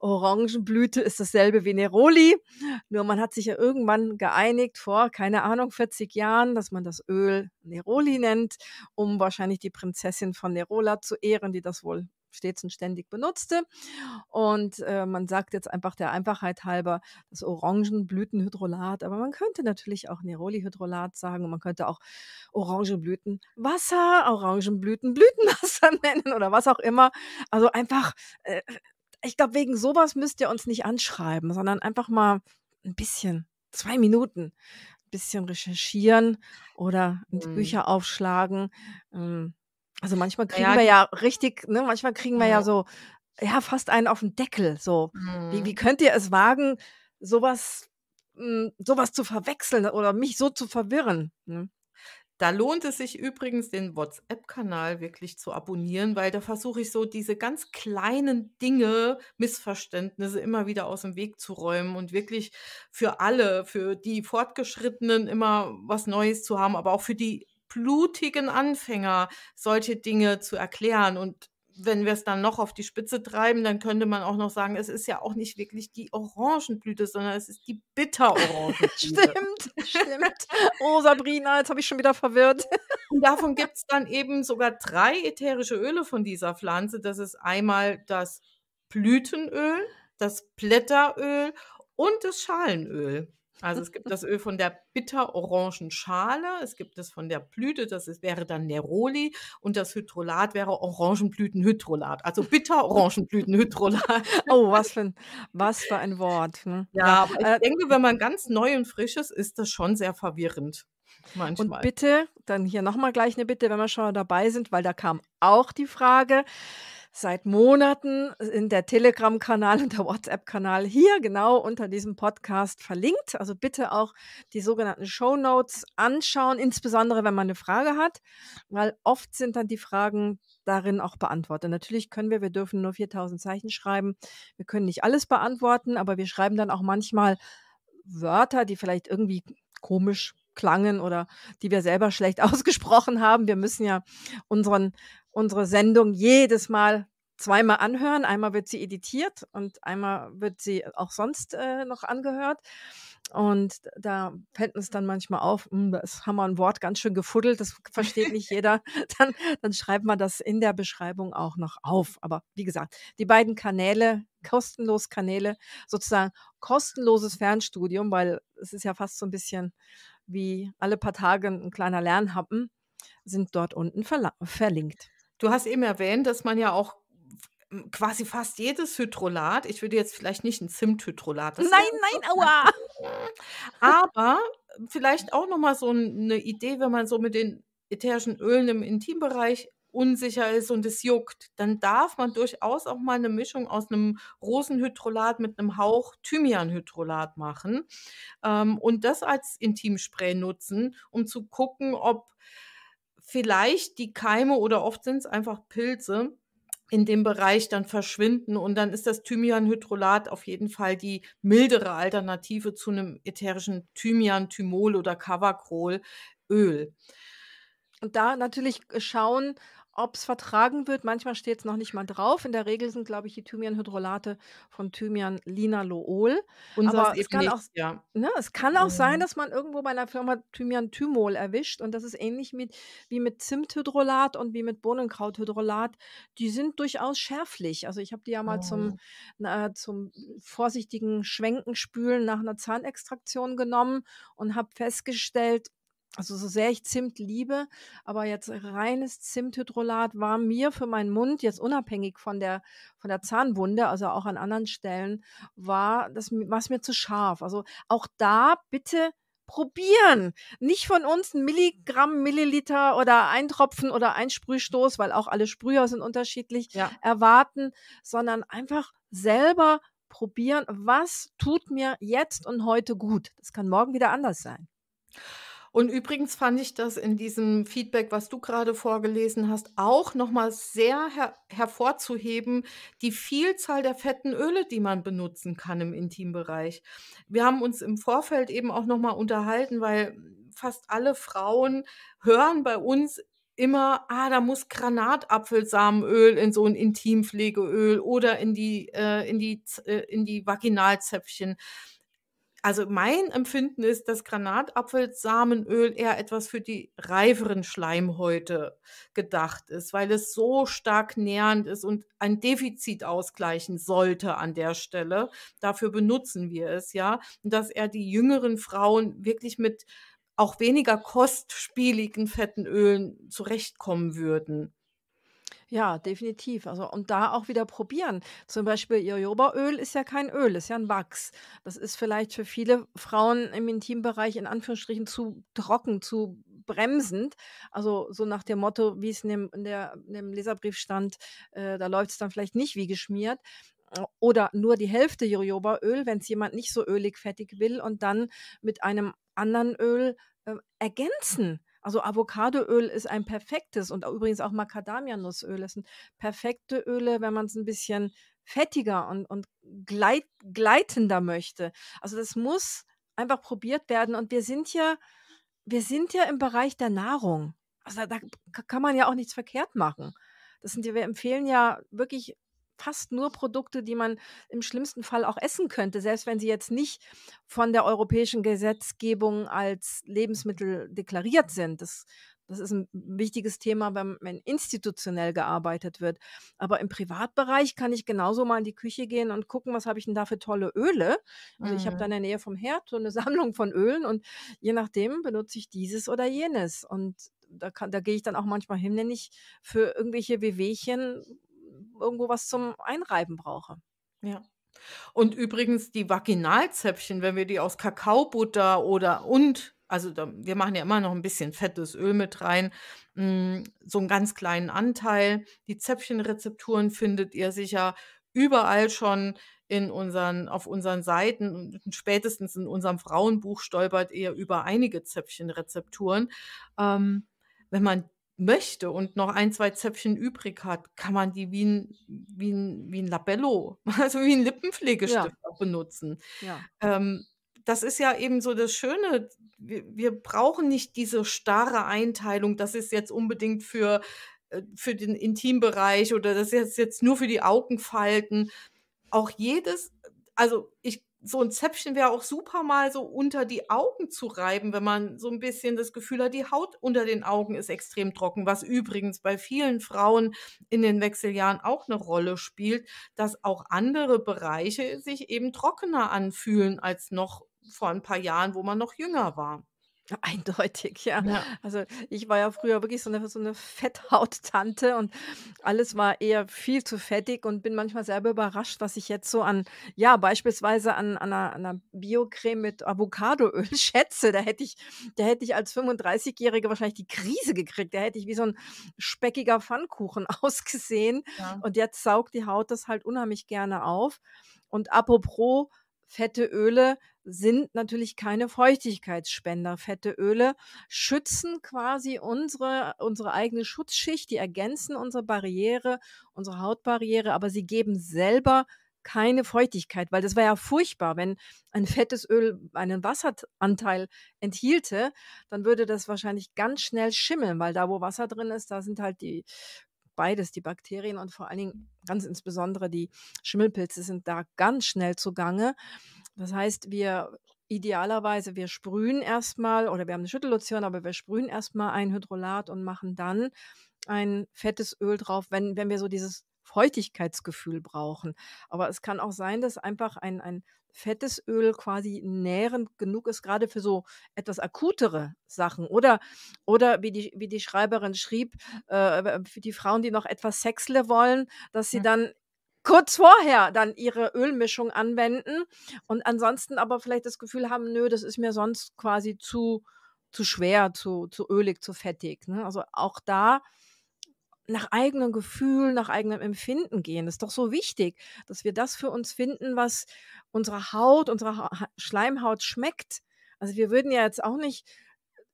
[SPEAKER 1] Orangenblüte ist dasselbe wie Neroli. Nur man hat sich ja irgendwann geeinigt vor, keine Ahnung, 40 Jahren, dass man das Öl Neroli nennt, um wahrscheinlich die Prinzessin von Nerola zu ehren, die das wohl stets und ständig benutzte. Und äh, man sagt jetzt einfach der Einfachheit halber das Orangenblütenhydrolat, aber man könnte natürlich auch Nerolihydrolat sagen und man könnte auch Orangenblütenwasser, Orangenblütenblütenwasser (laughs) nennen oder was auch immer. Also einfach, äh, ich glaube, wegen sowas müsst ihr uns nicht anschreiben, sondern einfach mal ein bisschen, zwei Minuten, bisschen recherchieren oder mhm. Bücher aufschlagen. Ähm, also manchmal kriegen ja, wir ja richtig, ne, manchmal kriegen wir ja, ja so, ja, fast einen auf den Deckel. So, mhm. wie, wie könnt ihr es wagen, sowas,
[SPEAKER 2] mh, hm, sowas zu verwechseln oder mich so zu verwirren? Ne? Da lohnt es sich übrigens, den WhatsApp-Kanal wirklich zu abonnieren, weil da versuche ich so diese ganz kleinen Dinge, Missverständnisse immer wieder aus dem Weg zu räumen und wirklich für alle, für die Fortgeschrittenen immer was Neues zu haben, aber auch für die blutigen Anfänger solche Dinge zu erklären. Und wenn wir es dann noch auf die Spitze treiben, dann könnte man auch noch sagen, es ist ja auch nicht wirklich die Orangenblüte, sondern es ist die Bitterorangenblüte. (laughs) stimmt, stimmt. Oh, Sabrina, jetzt habe ich schon wieder verwirrt. Und davon gibt es dann eben sogar drei ätherische Öle von dieser Pflanze. Das ist einmal das Blütenöl, das Blätteröl und das Schalenöl. Also es gibt das Öl von der bitterorangen Schale, es gibt es von der Blüte, das ist, wäre dann Neroli und das Hydrolat wäre Orangenblütenhydrolat, also Bitterorangenblütenhydrolat. (laughs) oh, was für ein, was für ein Wort. Ne? Ja, ja, aber ich äh, denke, wenn man ganz neu und frisch ist, ist das schon sehr verwirrend. Manchmal. Und
[SPEAKER 1] bitte, dann hier nochmal gleich eine Bitte, wenn wir schon dabei sind, weil da kam auch die Frage, seit Monaten in der Telegram-Kanal und der WhatsApp-Kanal hier genau unter diesem Podcast verlinkt. Also bitte auch die sogenannten Show Notes anschauen, insbesondere wenn man eine Frage hat, weil oft sind dann die Fragen darin auch beantwortet. Natürlich können wir, wir dürfen nur 4000 Zeichen schreiben. Wir können nicht alles beantworten, aber wir schreiben dann auch manchmal Wörter, die vielleicht irgendwie komisch klangen oder die wir selber schlecht (laughs) ausgesprochen haben. Wir müssen ja unseren, unsere Sendung jedes Mal zweimal anhören. Einmal wird sie editiert und einmal wird sie auch sonst äh, noch angehört. Und da fällt uns dann manchmal auf, hm, das haben wir ein Wort ganz schön gefuddelt, das (laughs) versteht nicht jeder. Dann, dann schreibt man das in der Beschreibung auch noch auf. Aber wie gesagt, die beiden Kanäle, kostenlos Kanäle, sozusagen kostenloses Fernstudium, weil es ist ja fast so ein bisschen wie alle paar Tage ein kleiner Lernhappen,
[SPEAKER 2] sind dort unten verlinkt. Du hast eben erwähnt, dass man ja auch quasi fast jedes Hydrolat, ich würde jetzt vielleicht nicht ein Zimthydrolat. Nein, nein, aua! (laughs) Aber vielleicht auch nochmal so eine Idee, wenn man so mit den ätherischen Ölen im Intimbereich unsicher ist und es juckt, dann darf man durchaus auch mal eine Mischung aus einem Rosenhydrolat mit einem Hauch Thymianhydrolat machen ähm, und das als Intimspray nutzen, um zu gucken, ob vielleicht die Keime oder oft sind es einfach Pilze in dem Bereich dann verschwinden und dann ist das Thymianhydrolat auf jeden Fall die mildere Alternative zu einem ätherischen Thymian, Thymol oder Cavakrol Öl. Und
[SPEAKER 1] da natürlich schauen, ob
[SPEAKER 2] es vertragen wird. Manchmal steht es noch nicht mal drauf. In der Regel sind,
[SPEAKER 1] glaube ich, die Thymianhydrolate von Thymian Linalool. Unser Aber es kann, nicht, auch, ja. ne, es kann auch mhm. sein, dass man irgendwo bei einer Firma Thymian Thymol erwischt. Und das ist ähnlich mit, wie mit Zimthydrolat und wie mit Bohnenkrauthydrolat. Die sind durchaus schärflich. Also ich habe die ja mal oh. zum, na, zum vorsichtigen Schwenkenspülen nach einer Zahnextraktion genommen und habe festgestellt, also so sehr ich Zimt liebe, aber jetzt reines Zimthydrolat war mir für meinen Mund jetzt unabhängig von der von der Zahnwunde, also auch an anderen Stellen war das was mir zu scharf. Also auch da bitte probieren. Nicht von uns ein Milligramm, Milliliter oder ein Tropfen oder ein Sprühstoß, weil auch alle Sprüher sind unterschiedlich ja. erwarten, sondern einfach selber probieren, was tut mir jetzt und heute gut.
[SPEAKER 2] Das kann morgen wieder anders sein. Und übrigens fand ich das in diesem Feedback, was du gerade vorgelesen hast, auch nochmal sehr her hervorzuheben, die Vielzahl der fetten Öle, die man benutzen kann im Intimbereich. Wir haben uns im Vorfeld eben auch nochmal unterhalten, weil fast alle Frauen hören bei uns immer, ah, da muss Granatapfelsamenöl in so ein Intimpflegeöl oder in die, äh, in die, äh, in die Vaginalzäpfchen. Also mein Empfinden ist, dass Granatapfelsamenöl eher etwas für die reiferen Schleimhäute gedacht ist, weil es so stark nährend ist und ein Defizit ausgleichen sollte an der Stelle. Dafür benutzen wir es ja. Und dass er die jüngeren Frauen wirklich mit auch weniger kostspieligen fetten Ölen zurechtkommen würden.
[SPEAKER 1] Ja, definitiv. Also und da auch wieder probieren. Zum Beispiel Jojobaöl ist ja kein Öl, ist ja ein Wachs. Das ist vielleicht für viele Frauen im Intimbereich in Anführungsstrichen zu trocken, zu bremsend. Also so nach dem Motto, wie es in dem, in der, in dem Leserbrief stand, äh, da läuft es dann vielleicht nicht wie geschmiert oder nur die Hälfte Jojobaöl, wenn es jemand nicht so ölig fettig will und dann mit einem anderen Öl äh, ergänzen. Also Avocadoöl ist ein perfektes und übrigens auch Macadamianussöl. Das sind perfekte Öle, wenn man es ein bisschen fettiger und, und gleit, gleitender möchte. Also das muss einfach probiert werden. Und wir sind ja, wir sind ja im Bereich der Nahrung. Also da, da kann man ja auch nichts verkehrt machen. Das sind ja, wir empfehlen ja wirklich fast nur Produkte, die man im schlimmsten Fall auch essen könnte, selbst wenn sie jetzt nicht von der europäischen Gesetzgebung als Lebensmittel deklariert sind. Das, das ist ein wichtiges Thema, wenn, wenn institutionell gearbeitet wird. Aber im Privatbereich kann ich genauso mal in die Küche gehen und gucken, was habe ich denn da für tolle Öle. Also mhm. ich habe da mhm. in der Nähe vom Herd so eine (laughs) Sammlung von Ölen und je nachdem benutze ich dieses oder jenes. Und da, kann, da gehe ich dann auch manchmal hin, wenn ich für irgendwelche Wehwehchen irgendwo was zum Einreiben brauche.
[SPEAKER 2] Ja. Und übrigens die Vaginalzäpfchen, wenn wir die aus Kakaobutter oder und, also da, wir machen ja immer noch ein bisschen fettes Öl mit rein, mh, mm, so einen ganz kleinen Anteil. Die Zäpfchenrezepturen findet ihr sicher überall schon in unseren, auf unseren Seiten und spätestens in unserem Frauenbuch stolpert ihr über einige Zäpfchenrezepturen. Ähm, wenn man möchte und noch ein, zwei Zäpfchen übrig hat, kann man die wie ein, wie ein, wie ein Labello, (laughs) also wie ein Lippenpflegestift ja. benutzen. Ja. Ähm, das ist ja eben so das Schöne. Wir, wir, brauchen nicht diese starre Einteilung, das ist jetzt unbedingt für, äh, für den Intimbereich oder das ist jetzt nur für die Augenfalten. Auch jedes, also ich so ein Zäpfchen wäre auch super mal so unter die Augen zu reiben, wenn man so ein bisschen das Gefühl hat, die Haut unter den Augen ist extrem trocken, was übrigens bei vielen Frauen in den Wechseljahren auch eine Rolle spielt, dass auch andere Bereiche sich eben trockener anfühlen als noch vor ein paar Jahren, wo man noch jünger war. (laughs) Eindeutig, ja. ja. Also ich war ja früher wirklich so
[SPEAKER 1] eine, so eine Fetthauttante und alles war eher viel zu fettig und bin manchmal selber überrascht, was ich jetzt so an, ja, beispielsweise an, an einer, einer Biocreme mit Avocadoöl (laughs) schätze. Da hätte ich, da hätte ich als 35-Jährige wahrscheinlich die Krise gekriegt. Da hätte ich wie so ein speckiger Pfannkuchen (laughs) ausgesehen. Ja. Und jetzt saugt die Haut das halt unheimlich gerne auf. Und apropos fette Öle sind natürlich keine Feuchtigkeitsspender. Fette Öle schützen quasi unsere, unsere eigene Schutzschicht, die ergänzen unsere Barriere, unsere Hautbarriere, aber sie geben selber keine Feuchtigkeit, weil das war ja furchtbar, wenn ein fettes Öl einen Wasseranteil enthielte, dann würde das wahrscheinlich ganz schnell schimmeln, weil da, wo Wasser drin ist, da sind halt die beides, die Bakterien und vor allen Dingen mhm. ganz insbesondere die Schimmelpilze sind da ganz schnell zugange. Das heißt, wir idealerweise, wir sprühen erstmal oder wir haben eine Schüttellotion, aber wir sprühen erstmal ein Hydrolat und machen dann ein fettes Öl drauf, wenn, wenn wir so dieses Feuchtigkeitsgefühl brauchen. Aber es kann auch sein, dass einfach ein, ein fettes Öl quasi nährend genug ist, gerade für so etwas akutere Sachen. Oder, oder wie, die, wie die Schreiberin schrieb, äh, für die Frauen, die noch etwas Sexle wollen, dass sie dann kurz vorher dann ihre Ölmischung anwenden und ansonsten aber vielleicht das Gefühl haben, nö, das ist mir sonst quasi zu, zu schwer, zu, zu ölig, zu fettig. Ne? Also auch da nach eigenem Gefühl, nach eigenem Empfinden gehen. Das ist doch so wichtig, dass wir das für uns finden, was unserer Haut, unserer Schleimhaut schmeckt. Also wir würden ja jetzt auch nicht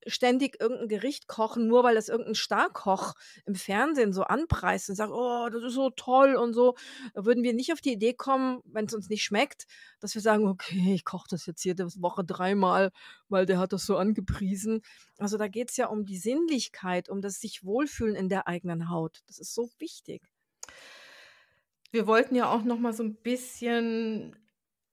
[SPEAKER 1] ständig irgendein Gericht kochen, nur weil das irgendein Starkoch im Fernsehen so anpreist und sagt, oh, das ist so toll und so, würden wir nicht auf die Idee kommen, wenn es uns nicht schmeckt, dass wir sagen, okay, ich koche das jetzt jede Woche dreimal, weil der hat das so angepriesen. Also da geht es ja um die Sinnlichkeit, um das sich
[SPEAKER 2] wohlfühlen in der eigenen Haut. Das ist so wichtig. Wir wollten ja auch noch mal so ein bisschen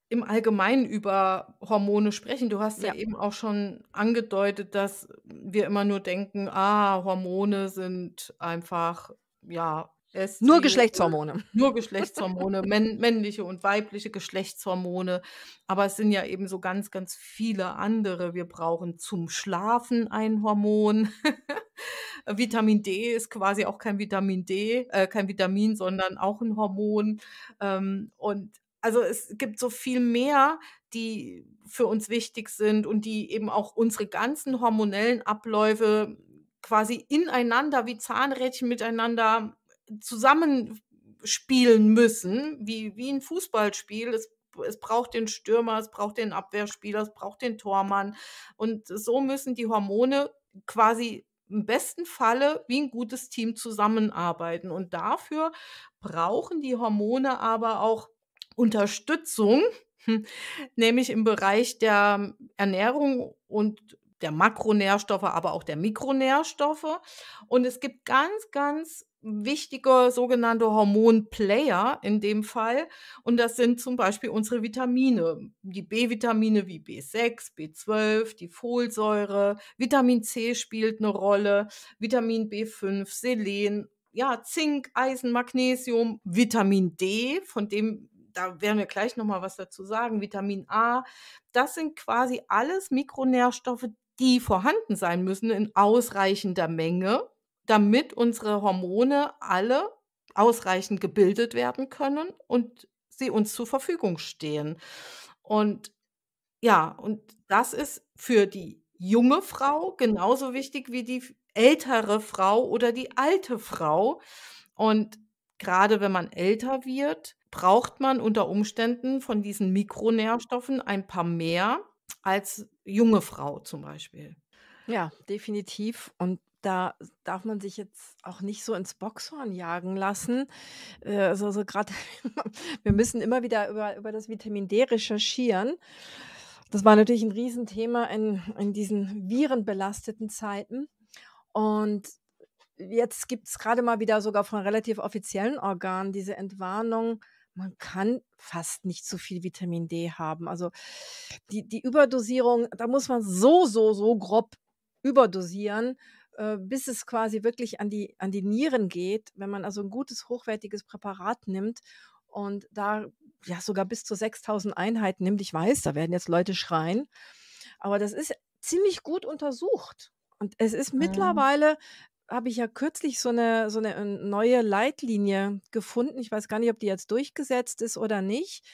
[SPEAKER 2] im Allgemeinen über Hormone sprechen. Du hast ja, Ja. eben auch schon angedeutet, dass wir immer nur denken, ah, Hormone sind einfach, ja, es. Nur
[SPEAKER 1] Geschlechtshormone.
[SPEAKER 2] (laughs) nur Geschlechtshormone, männ männliche und weibliche Geschlechtshormone. Aber es sind ja eben so ganz, ganz viele andere. Wir brauchen zum Schlafen ein Hormon. (laughs) Vitamin D ist quasi auch kein Vitamin D, äh, kein Vitamin, sondern auch ein Hormon. Ähm, und also es gibt so viel mehr, die für uns wichtig sind und die eben auch unsere ganzen hormonellen Abläufe quasi ineinander wie Zahnrädchen miteinander zusammenspielen müssen, wie, wie ein Fußballspiel. Es, es braucht den Stürmer, es braucht den Abwehrspieler, es braucht den Tormann. Und so müssen die Hormone quasi im besten Falle wie ein gutes Team zusammenarbeiten. Und dafür brauchen die Hormone aber auch Unterstützung, hm, nämlich im Bereich der Ernährung und der Makronährstoffe, aber auch der Mikronährstoffe. Und es gibt ganz, ganz wichtige sogenannte Hormonplayer in dem Fall. Und das sind zum Beispiel unsere Vitamine, die B-Vitamine wie B6, B12, die Folsäure, Vitamin C spielt eine Rolle, Vitamin B5, Selen ja, Zink, Eisen, Magnesium, Vitamin D, von dem da werden wir gleich nochmal was dazu sagen, Vitamin A, das sind quasi alles Mikronährstoffe, die vorhanden sein müssen in ausreichender Menge, damit unsere Hormone alle ausreichend gebildet werden können und sie uns zur Verfügung stehen. Und ja, und das ist für die junge Frau genauso wichtig wie die ältere Frau oder die alte Frau. Und gerade wenn man älter wird, braucht man unter Umständen von diesen Mikronährstoffen ein paar mehr als junge Frau zum Beispiel.
[SPEAKER 1] Ja, definitiv. Und da darf man sich jetzt auch nicht so ins Boxhorn jagen lassen. Äh, also so gerade, (laughs) wir müssen immer wieder über, über das Vitamin D recherchieren. Das war natürlich ein Riesenthema in, in diesen virenbelasteten Zeiten. Und jetzt gibt es gerade mal wieder sogar von relativ offiziellen Organen diese Entwarnung, man kann fast nicht zu viel Vitamin D haben. Also die, die Überdosierung, da muss man so, so, so grob überdosieren, äh, bis es quasi wirklich an die, an die Nieren geht. Wenn man also ein gutes, hochwertiges Präparat nimmt und da ja sogar bis zu 6000 Einheiten nimmt, ich weiß, da werden jetzt Leute schreien, aber das ist ziemlich gut untersucht. Und es ist ah. mittlerweile habe ich ja kürzlich so eine, so eine äh, neue Leitlinie gefunden. Ich weiß gar nicht, ob die jetzt durchgesetzt ist oder nicht,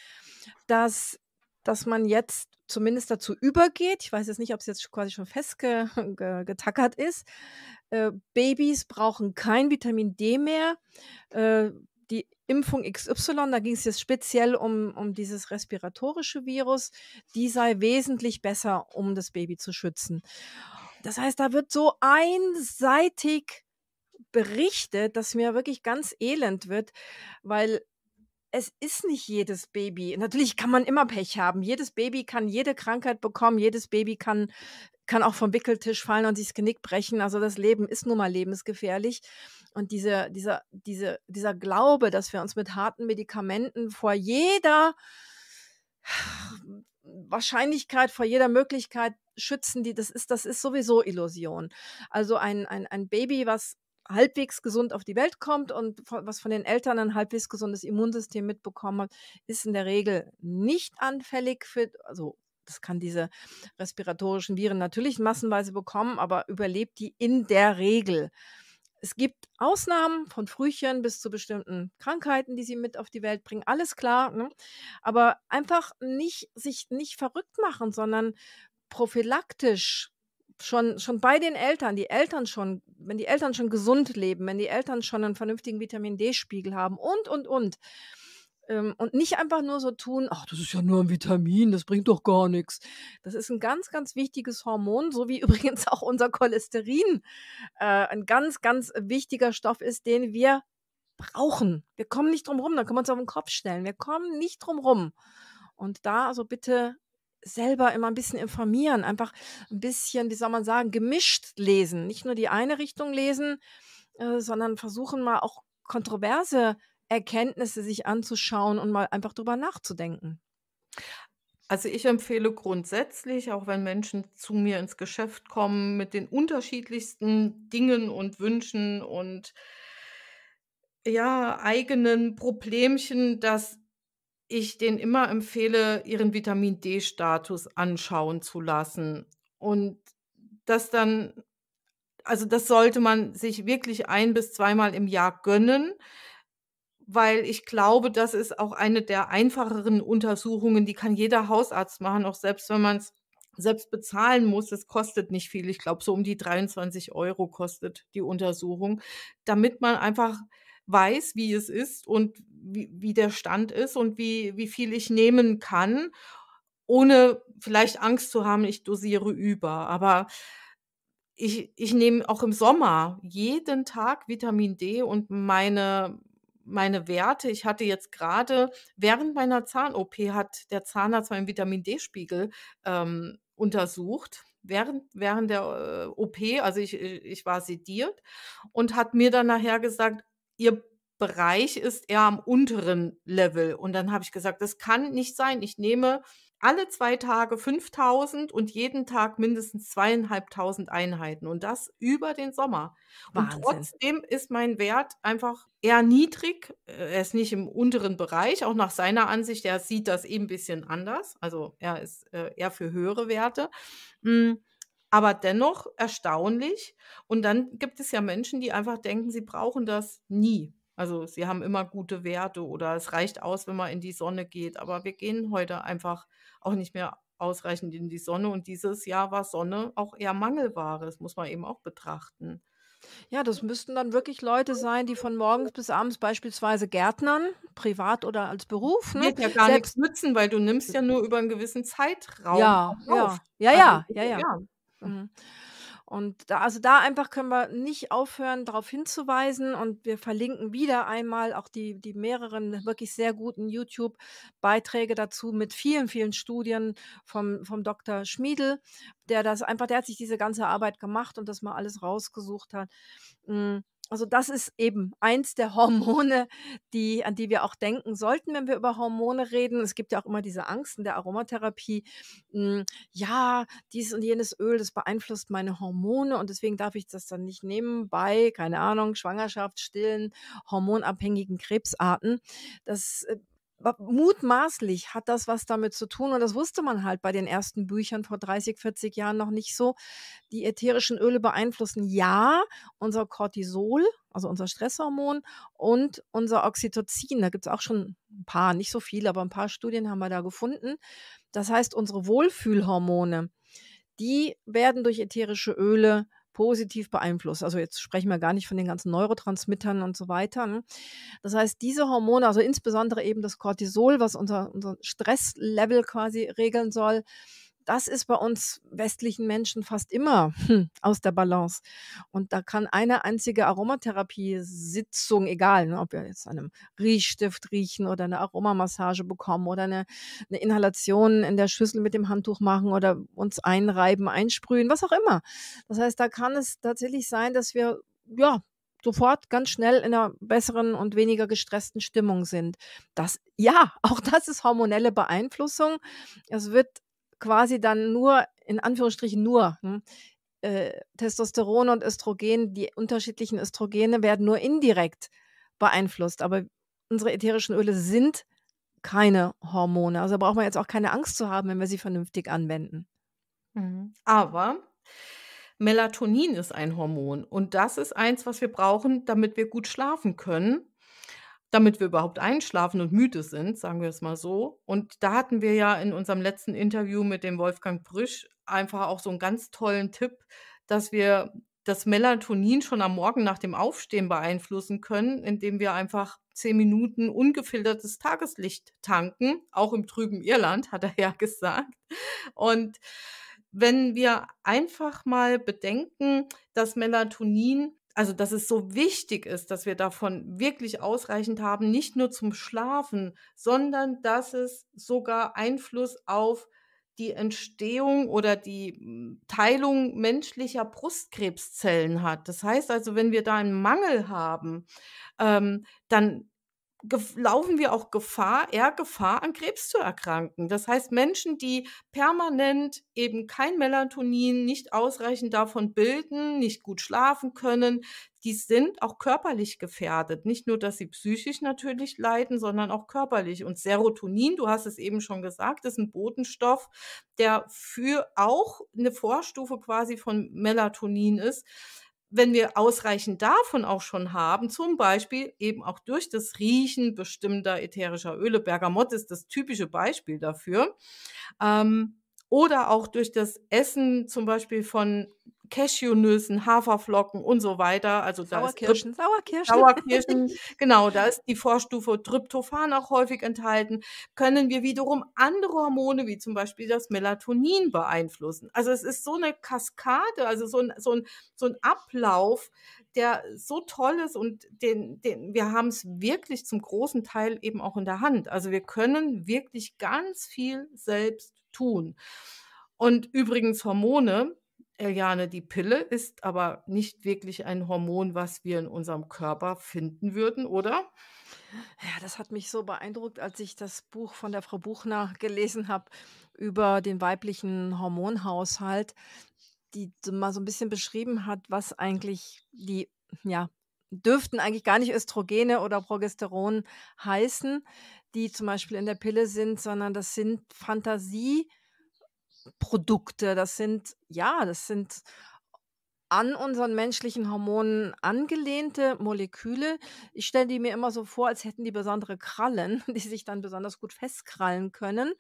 [SPEAKER 1] dass, dass man jetzt zumindest dazu übergeht. Ich weiß jetzt nicht, ob es jetzt quasi schon festgetackert (laughs) ist. Äh, Babys brauchen kein Vitamin D mehr. Äh, die Impfung XY, da ging es jetzt speziell um, um dieses respiratorische Virus, die sei wesentlich besser, um das Baby zu schützen. Das heißt, da wird so einseitig berichtet, dass mir wirklich ganz elend wird, weil es ist nicht jedes Baby. Natürlich kann man immer Pech haben. Jedes Baby kann jede Krankheit bekommen. Jedes Baby kann, kann auch vom Wickeltisch fallen und sich das Genick brechen. Also das Leben ist nun mal lebensgefährlich. Und diese, dieser, diese, dieser Glaube, dass wir uns mit harten Medikamenten vor jeder Wahrscheinlichkeit, vor jeder Möglichkeit schützen die, das ist, das ist sowieso Illusion. Also ein, ein, ein Baby, was halbwegs gesund auf die Welt kommt und was von den Eltern ein halbwegs gesundes Immunsystem mitbekommen hat, ist in der Regel nicht anfällig für, also das kann diese respiratorischen Viren natürlich massenweise bekommen, aber überlebt die in der Regel. Es gibt Ausnahmen von Frühchen bis zu bestimmten Krankheiten, die sie mit auf die Welt bringen. Alles klar, ne? aber einfach nicht sich nicht verrückt machen, sondern prophylaktisch schon, schon bei den Eltern, die Eltern schon, wenn die Eltern schon gesund leben, wenn die Eltern schon einen vernünftigen Vitamin D-Spiegel haben und, und, und. Ähm, und nicht einfach nur so tun, ach, das ist ja nur ein Vitamin, das bringt doch gar nichts. Das ist ein ganz, ganz wichtiges Hormon, so wie (laughs) übrigens auch unser Cholesterin äh, ein ganz, ganz wichtiger Stoff ist, den wir brauchen. Wir kommen nicht drum rum, dann können wir uns auf den Kopf stellen. Wir kommen nicht drum rum. Und da also bitte selber immer ein bisschen informieren, einfach ein bisschen, wie soll man sagen, gemischt lesen. Nicht nur die eine Richtung lesen, äh, sondern versuchen mal auch kontroverse Erkenntnisse sich anzuschauen und
[SPEAKER 2] mal einfach drüber nachzudenken. Also ich empfehle grundsätzlich, auch wenn Menschen zu mir ins Geschäft kommen mit den unterschiedlichsten Dingen und Wünschen und ja, eigenen Problemchen, dass ich den immer empfehle, ihren Vitamin D-Status anschauen zu lassen. Und das dann, also das sollte man sich wirklich ein bis zweimal im Jahr gönnen, weil ich glaube, das ist auch eine der einfacheren Untersuchungen, die kann jeder Hausarzt machen, auch selbst wenn man es selbst bezahlen muss, es kostet nicht viel. Ich glaube, so um die 23 Euro kostet die Untersuchung, damit man einfach weiß, wie es ist und wie, wie der Stand ist und wie, wie viel ich nehmen kann, ohne vielleicht Angst zu haben, ich dosiere über. Aber ich, ich nehme auch im Sommer jeden Tag Vitamin D und meine, meine Werte, ich hatte jetzt gerade während meiner Zahn-OP hat der Zahnarzt meinen Vitamin D-Spiegel ähm, untersucht. Während, während der äh, OP, also ich, ich war sediert und hat mir dann nachher gesagt, ihr Bereich ist eher am unteren Level. Und dann habe ich gesagt, das kann nicht sein. Ich nehme alle zwei Tage 5000 und jeden Tag mindestens zweieinhalbtausend Einheiten und das über den Sommer. Wahnsinn. Und trotzdem ist mein Wert einfach eher niedrig. Äh, er ist nicht im unteren Bereich, auch nach seiner Ansicht. Er sieht das eben eh ein bisschen anders. Also er ist äh, eher für höhere Werte. Mhm aber dennoch erstaunlich. Und dann gibt es ja Menschen, die einfach denken, sie brauchen das nie. Also sie haben immer gute Werte oder es reicht aus, wenn man in die Sonne geht. Aber wir gehen heute einfach auch nicht mehr ausreichend in die Sonne. Und dieses Jahr war Sonne auch eher Mangelware. Das muss man eben auch betrachten. Ja, das müssten
[SPEAKER 1] dann wirklich Leute sein, die von morgens bis abends beispielsweise Gärtnern, privat oder als Beruf. Ne? Wird ja gar Selbst
[SPEAKER 2] nichts nützen, weil du nimmst ja nur über einen gewissen Zeitraum. Ja, auf.
[SPEAKER 1] ja, ja, also, ja, ja, ja. Mhm. Und da, also da einfach können wir nicht aufhören, darauf hinzuweisen. Und wir verlinken wieder einmal auch die, die mehreren wirklich sehr guten YouTube-Beiträge dazu mit vielen, vielen Studien vom, vom Dr. Schmiedel, der das einfach, der hat sich diese ganze Arbeit gemacht und das mal alles rausgesucht hat. Mhm also das ist eben eins der Hormone, die, an die wir auch denken sollten, wenn wir über Hormone reden. Es gibt ja auch immer diese Angst in der Aromatherapie. Hm, ja, dies und jenes Öl, das beeinflusst meine Hormone und deswegen darf ich das dann nicht nehmen bei, keine Ahnung, Schwangerschaft, Stillen, hormonabhängigen Krebsarten. Das äh, mutmaßlich hat das was damit zu tun und das wusste man halt bei den ersten Büchern vor 30, 40 Jahren noch nicht so. Die ätherischen Öle beeinflussen ja unser Cortisol, also unser Stresshormon und unser Oxytocin. Da gibt es auch schon ein paar, nicht so viele, aber ein paar Studien haben wir da gefunden. Das heißt, unsere Wohlfühlhormone, die werden durch ätherische Öle positiv beeinflusst. Also jetzt sprechen wir gar nicht von den ganzen Neurotransmittern und so weiter. Ne? Das heißt, diese Hormone, also insbesondere eben das Cortisol, was unser, unser Stresslevel quasi regeln soll, das ist bei uns westlichen Menschen fast immer hm, aus der Balance. Und da kann eine einzige Aromatherapie-Sitzung, egal, ne, ob wir jetzt einen Riechstift riechen oder eine Aromamassage bekommen oder eine, eine Inhalation in der Schüssel mit dem Handtuch machen oder uns einreiben, einsprühen, was auch immer. Das heißt, da kann es tatsächlich sein, dass wir ja, sofort ganz schnell in einer besseren und weniger gestressten Stimmung sind. Das, ja, (laughs) auch das ist hormonelle Beeinflussung. Es wird quasi dann nur, in Anführungsstrichen nur, hm, Testosteron und Östrogen, die unterschiedlichen Östrogene werden nur indirekt beeinflusst. Aber unsere ätherischen Öle sind keine Hormone. Also braucht man jetzt auch keine Angst zu haben, wenn wir sie vernünftig anwenden.
[SPEAKER 2] Mhm. Aber Melatonin ist ein Hormon und das ist eins, was wir brauchen, damit wir gut schlafen können damit wir überhaupt einschlafen und müde sind, sagen wir es mal so. Und da hatten wir ja in unserem letzten Interview mit dem Wolfgang Brüsch einfach auch so einen ganz tollen Tipp, dass wir das Melatonin schon am Morgen nach dem Aufstehen beeinflussen können, indem wir einfach zehn Minuten ungefiltertes Tageslicht tanken. Auch im trüben Irland, hat er ja (laughs) gesagt. Und wenn wir einfach mal bedenken, dass Melatonin also dass es so wichtig ist, dass wir davon wirklich ausreichend haben, nicht nur zum Schlafen, sondern dass es sogar Einfluss auf die Entstehung oder die hm, Teilung menschlicher Brustkrebszellen hat. Das heißt also, wenn wir da einen Mangel haben, ähm, dann laufen wir auch Gefahr, eher Gefahr, an Krebs zu erkranken. Das heißt, Menschen, die permanent eben kein Melatonin, nicht ausreichend davon bilden, nicht gut schlafen können, die sind auch körperlich gefährdet. Nicht nur, dass sie psychisch natürlich leiden, sondern auch körperlich. Und Serotonin, du hast es eben schon gesagt, ist ein Botenstoff, der für auch eine Vorstufe quasi von Melatonin ist wenn wir ausreichend davon auch schon haben, zum Beispiel eben auch durch das Riechen bestimmter ätherischer Öle, Bergamotte ist das typische Beispiel dafür, ähm, oder auch durch das Essen zum Beispiel von Cashewnüssen, Haferflocken und so weiter. Also Sauerkirschen, da Sauerkirschen. Sauerkirschen, (laughs) genau, da ist die Vorstufe Tryptophan auch häufig enthalten. Können wir wiederum andere Hormone, wie zum Beispiel das Melatonin, beeinflussen. Also es ist so eine Kaskade, also so ein, so ein, so ein Ablauf, der so toll ist und den, den, wir haben es wirklich zum großen Teil eben auch in der Hand. Also wir können wirklich ganz viel selbst tun. Und übrigens Hormone, Eliane, äh, die Pille ist aber nicht wirklich ein Hormon, was wir in unserem Körper finden würden, oder?
[SPEAKER 1] Ja, das hat mich so beeindruckt, als ich das Buch von der Frau Buchner (laughs) gelesen habe über den weiblichen Hormonhaushalt, die mal so ein bisschen beschrieben hat, was eigentlich die, ja, dürften eigentlich gar nicht Östrogene oder Progesteron heißen, die zum Beispiel in der Pille sind, sondern das sind Fantasie- Produkte, das sind, ja, das sind an unseren menschlichen Hormonen angelehnte Moleküle. Ich stelle die mir immer so vor, als hätten die besondere Krallen, (laughs) die sich dann besonders gut festkrallen können.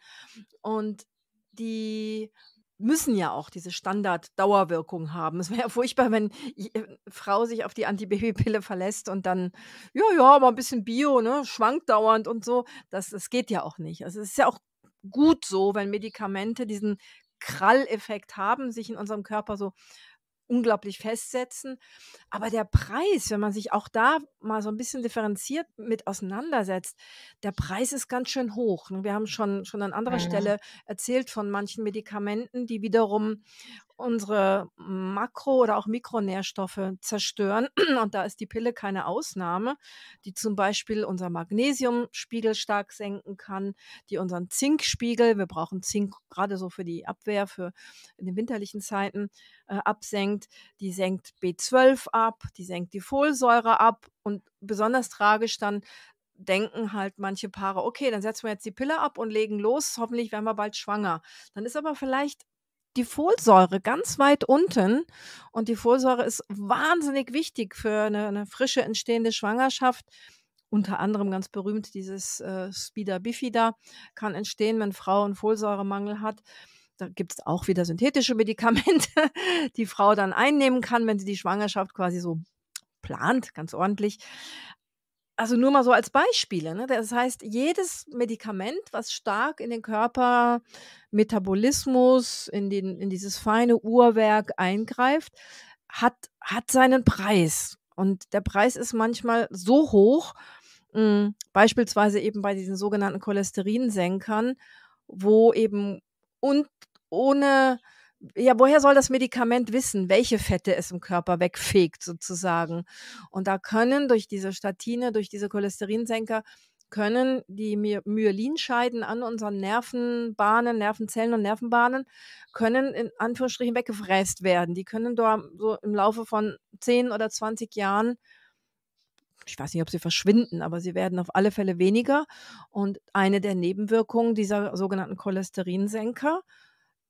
[SPEAKER 1] Und die müssen ja auch diese Standard-Dauerwirkung haben. Es wäre furchtbar, wenn äh, Frau sich auf die Antibabypille verlässt und dann, ja, ja, mal ein bisschen Bio, ne, schwankt dauernd und so. Das, das geht ja auch nicht. Also es ist ja auch gut so, wenn Medikamente diesen Kralleffekt haben, sich in unserem Körper so unglaublich festsetzen. Aber der Preis, wenn man sich auch da mal so ein bisschen differenziert mit auseinandersetzt, der Preis ist ganz schön hoch. Ne? Wir haben schon, schon an anderer mhm. Stelle erzählt von manchen Medikamenten, die wiederum unsere Makro- oder auch Mikronährstoffe zerstören. (clears throat) Und da ist die Pille keine Ausnahme, die zum Beispiel unser Magnesiumspiegel stark senken kann, die unseren Zinkspiegel, wir brauchen Zink gerade so für die Abwehr, für in den winterlichen Zeiten, äh, absenkt. Die senkt B12 ab, die senkt die Folsäure ab. Und besonders tragisch dann denken halt manche Paare, okay, dann setzen wir jetzt die Pille ab und legen los, hoffentlich werden wir bald schwanger. Dann ist aber vielleicht die Folsäure ganz weit unten. Und die Folsäure ist wahnsinnig wichtig für eine, eine frische entstehende Schwangerschaft. Unter anderem ganz berühmt dieses äh, Spida bifida kann entstehen, wenn Frau einen Folsäuremangel hat. Da gibt es auch wieder synthetische Medikamente, (laughs) die Frau dann einnehmen kann, wenn sie die Schwangerschaft quasi so plant, ganz ordentlich also nur mal so als Beispiele. Ne? Das heißt, jedes Medikament, was stark in den Körper, Metabolismus, in, den, in dieses feine Uhrwerk eingreift, hat, hat seinen Preis. Und der Preis ist manchmal so hoch, mh, hm, beispielsweise eben bei diesen sogenannten Cholesterinsenkern, wo eben und ohne ja, woher soll das Medikament wissen, welche Fette es im Körper wegfegt sozusagen? Und da können durch diese Statine, durch diese Cholesterinsenker, können die Myelinscheiden an unseren Nervenbahnen, Nervenzellen und Nervenbahnen, können in Anführungsstrichen weggefräst werden. Die können da so im Laufe von 10 oder 20 Jahren ich weiß nicht, ob sie verschwinden, aber sie werden auf alle Fälle weniger. Und eine der Nebenwirkungen dieser sogenannten Cholesterinsenker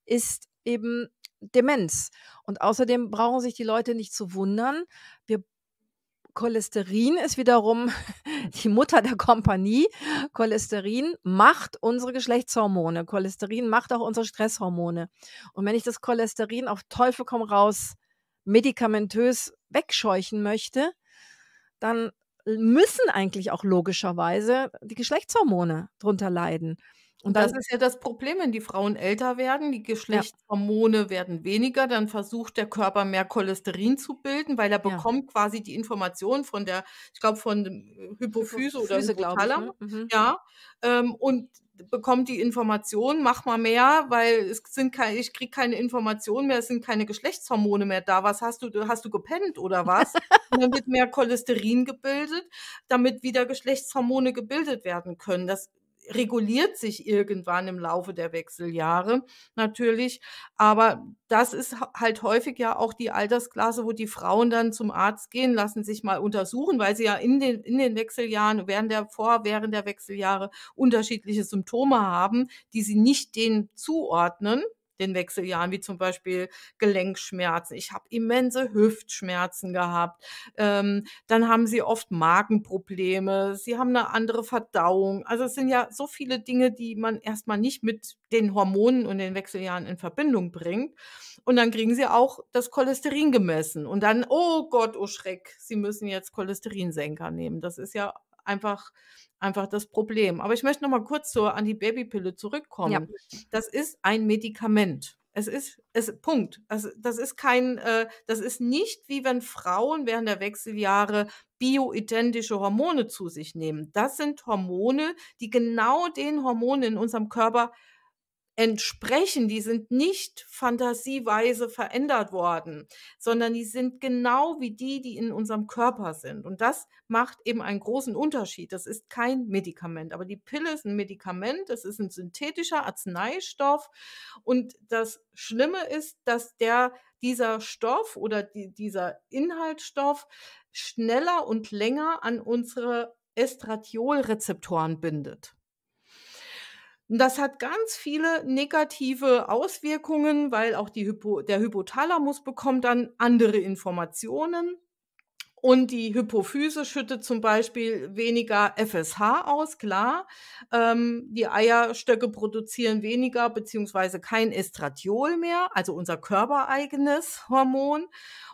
[SPEAKER 1] ist eben Demenz. Und außerdem brauchen sich die Leute nicht zu wundern. Wir Cholesterin ist wiederum (laughs) die Mutter der Kompanie. Cholesterin macht unsere Geschlechtshormone. Cholesterin macht auch unsere Stresshormone. Und wenn ich das Cholesterin auf Teufel komm raus medikamentös wegscheuchen möchte, dann müssen eigentlich auch logischerweise die Geschlechtshormone drunter leiden. Und das ist
[SPEAKER 2] ja das Problem, wenn die Frauen älter werden, die Geschlechtshormone ja. werden weniger, dann versucht der Körper mehr Cholesterin zu bilden, weil er ja. bekommt quasi die Information von der, ich glaube von äh, Hypophyse, Hypophyse oder Hypothalamus, ne? mhm. ja, ähm, und bekommt die Information, mach mal mehr, weil es sind keine, ich kriege keine Informationen mehr, es sind keine Geschlechtshormone mehr da. Was hast du, hast du gepennt oder (laughs) was? und dann wird mehr Cholesterin gebildet, damit wieder Geschlechtshormone gebildet werden können. Das reguliert sich irgendwann im Laufe der Wechseljahre natürlich. Aber das ist halt häufig ja auch die Altersklasse, wo die Frauen dann zum Arzt gehen, lassen sich mal untersuchen, weil sie ja in den, in den Wechseljahren, während der, vor, während der Wechseljahre unterschiedliche Symptome haben, die sie nicht denen zuordnen den Wechseljahren, wie zum Beispiel Gelenkschmerzen. Ich habe immense Hüftschmerzen gehabt. Ähm, dann haben sie oft Magenprobleme. Sie haben eine andere Verdauung. Also es sind ja so viele Dinge, die man erstmal nicht mit den Hormonen und den Wechseljahren in Verbindung bringt. Und dann kriegen sie auch das Cholesterin gemessen. Und dann, oh Gott, oh Schreck, sie müssen jetzt Cholesterinsenker nehmen. Das ist ja einfach, einfach das Problem. Aber ich möchte noch mal kurz an die Babypille zurückkommen. Ja. Das ist ein Medikament. Es ist, es, Punkt. Also das ist kein, äh, das ist nicht wie wenn Frauen während der Wechseljahre bioidentische Hormone zu sich nehmen. Das sind Hormone, die genau den Hormonen in unserem Körper entsprechen, die sind nicht fantasieweise verändert worden, sondern die sind genau wie die, die in unserem Körper sind. Und das macht eben einen großen Unterschied. Das ist kein Medikament, aber die Pille ist ein Medikament, das ist ein synthetischer Arzneistoff. Und das Schlimme ist, dass der dieser Stoff oder die, dieser Inhaltsstoff schneller und länger an unsere Estradiolrezeptoren bindet. Und das hat ganz viele negative Auswirkungen, weil auch Hypo, der Hypothalamus bekommt dann andere Informationen und die Hypophyse schüttet zum Beispiel weniger FSH aus, klar. Ähm, die Eierstöcke produzieren weniger beziehungsweise kein Estradiol mehr, also unser körpereigenes Hormon.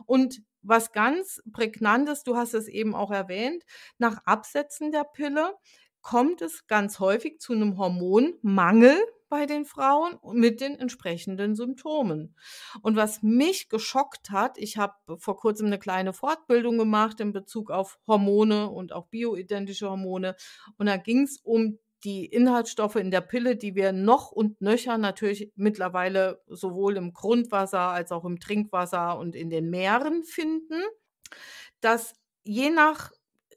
[SPEAKER 2] Und was ganz prägnantes, du hast es eben auch erwähnt, nach Absetzen der Pille kommt es ganz häufig zu einem Hormonmangel bei den Frauen mit den entsprechenden Symptomen. Und was mich geschockt hat, ich habe vor kurzem eine kleine Fortbildung gemacht in Bezug auf Hormone und auch bioidentische Hormone. Und da ging es um die Inhaltsstoffe in der Pille, die wir noch und nöcher natürlich mittlerweile sowohl im Grundwasser als auch im Trinkwasser und in den Meeren finden, dass je nach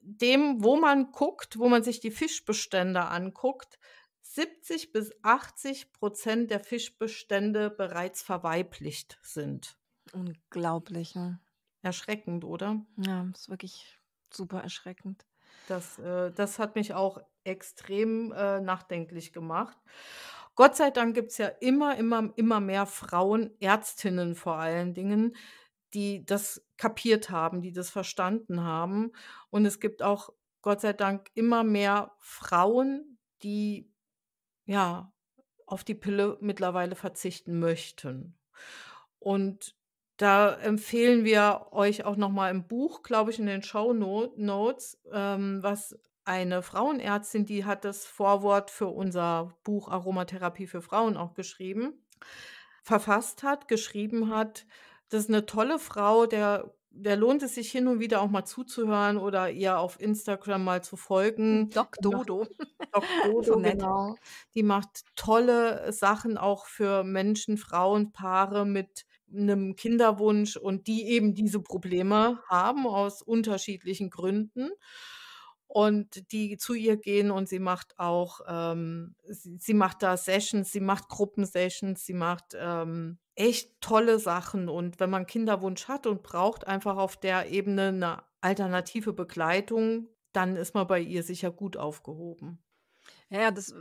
[SPEAKER 2] dem, wo man guckt, wo man sich die Fischbestände anguckt, 70 bis 80 Prozent der Fischbestände bereits verweiblicht sind.
[SPEAKER 1] Unglaublich. Ne? Erschreckend, oder? Ja, ist wirklich
[SPEAKER 2] super erschreckend. Das, äh, das hat mich auch extrem äh, nachdenklich gemacht. Gott sei Dank gibt es ja immer, immer, immer mehr Frauen, Ärztinnen vor allen Dingen, die das kapiert haben, die das verstanden haben. Und es gibt auch, Gott sei Dank, immer mehr Frauen, die ja auf die Pille mittlerweile verzichten möchten. Und da empfehlen wir euch auch nochmal im Buch, glaube ich, in den Show Notes, ähm, was eine Frauenärztin, die hat das Vorwort für unser Buch Aromatherapie für Frauen auch geschrieben, verfasst hat, geschrieben hat, das ist eine tolle Frau, der, der lohnt es sich hin und wieder auch mal zuzuhören oder ihr auf Instagram mal zu folgen. Hm, Doc Dodo. Doc (laughs) Dodo, genau. Die macht tolle Sachen auch für Menschen, Frauen, Paare mit einem Kinderwunsch und die eben diese Probleme haben aus unterschiedlichen Gründen und die zu ihr gehen und sie macht auch, ähm, sie, sie, macht da Sessions, sie macht Gruppensessions, sie macht ähm, echt tolle Sachen und wenn man Kinderwunsch hat und braucht einfach auf der Ebene eine alternative Begleitung, dann ist man bei ihr sicher gut aufgehoben. Ja, ja, das,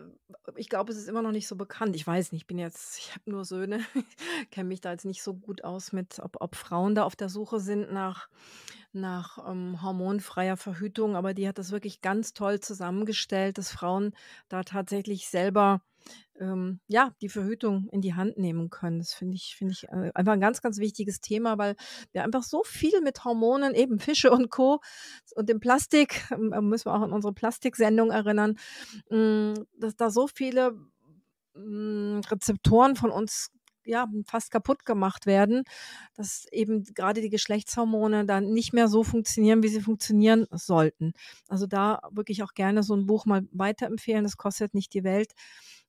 [SPEAKER 1] ich glaube, es ist immer noch nicht so bekannt. Ich weiß nicht, ich bin jetzt, ich habe nur Söhne, (laughs) kenne mich da jetzt nicht so gut aus mit, ob, ob Frauen da auf der Suche sind nach, nach ähm, hormonfreier Verhütung, aber die hat das wirklich ganz toll zusammengestellt, dass Frauen da tatsächlich selber ähm, ja, die Verhütung in die Hand nehmen können. Das finde ich, finde ich äh, einfach ein ganz, ganz wichtiges Thema, weil wir einfach so viel mit Hormonen, eben Fische und Co. und dem Plastik, ähm, äh, müssen wir auch an unsere Plastiksendung erinnern, äh, dass da so viele mm, Rezeptoren von uns ja, fast kaputt gemacht werden, dass eben gerade die Geschlechtshormone dann nicht mehr so funktionieren, wie sie funktionieren sollten. Also da wirklich auch gerne so ein Buch mal weiterempfehlen. Das kostet nicht die Welt.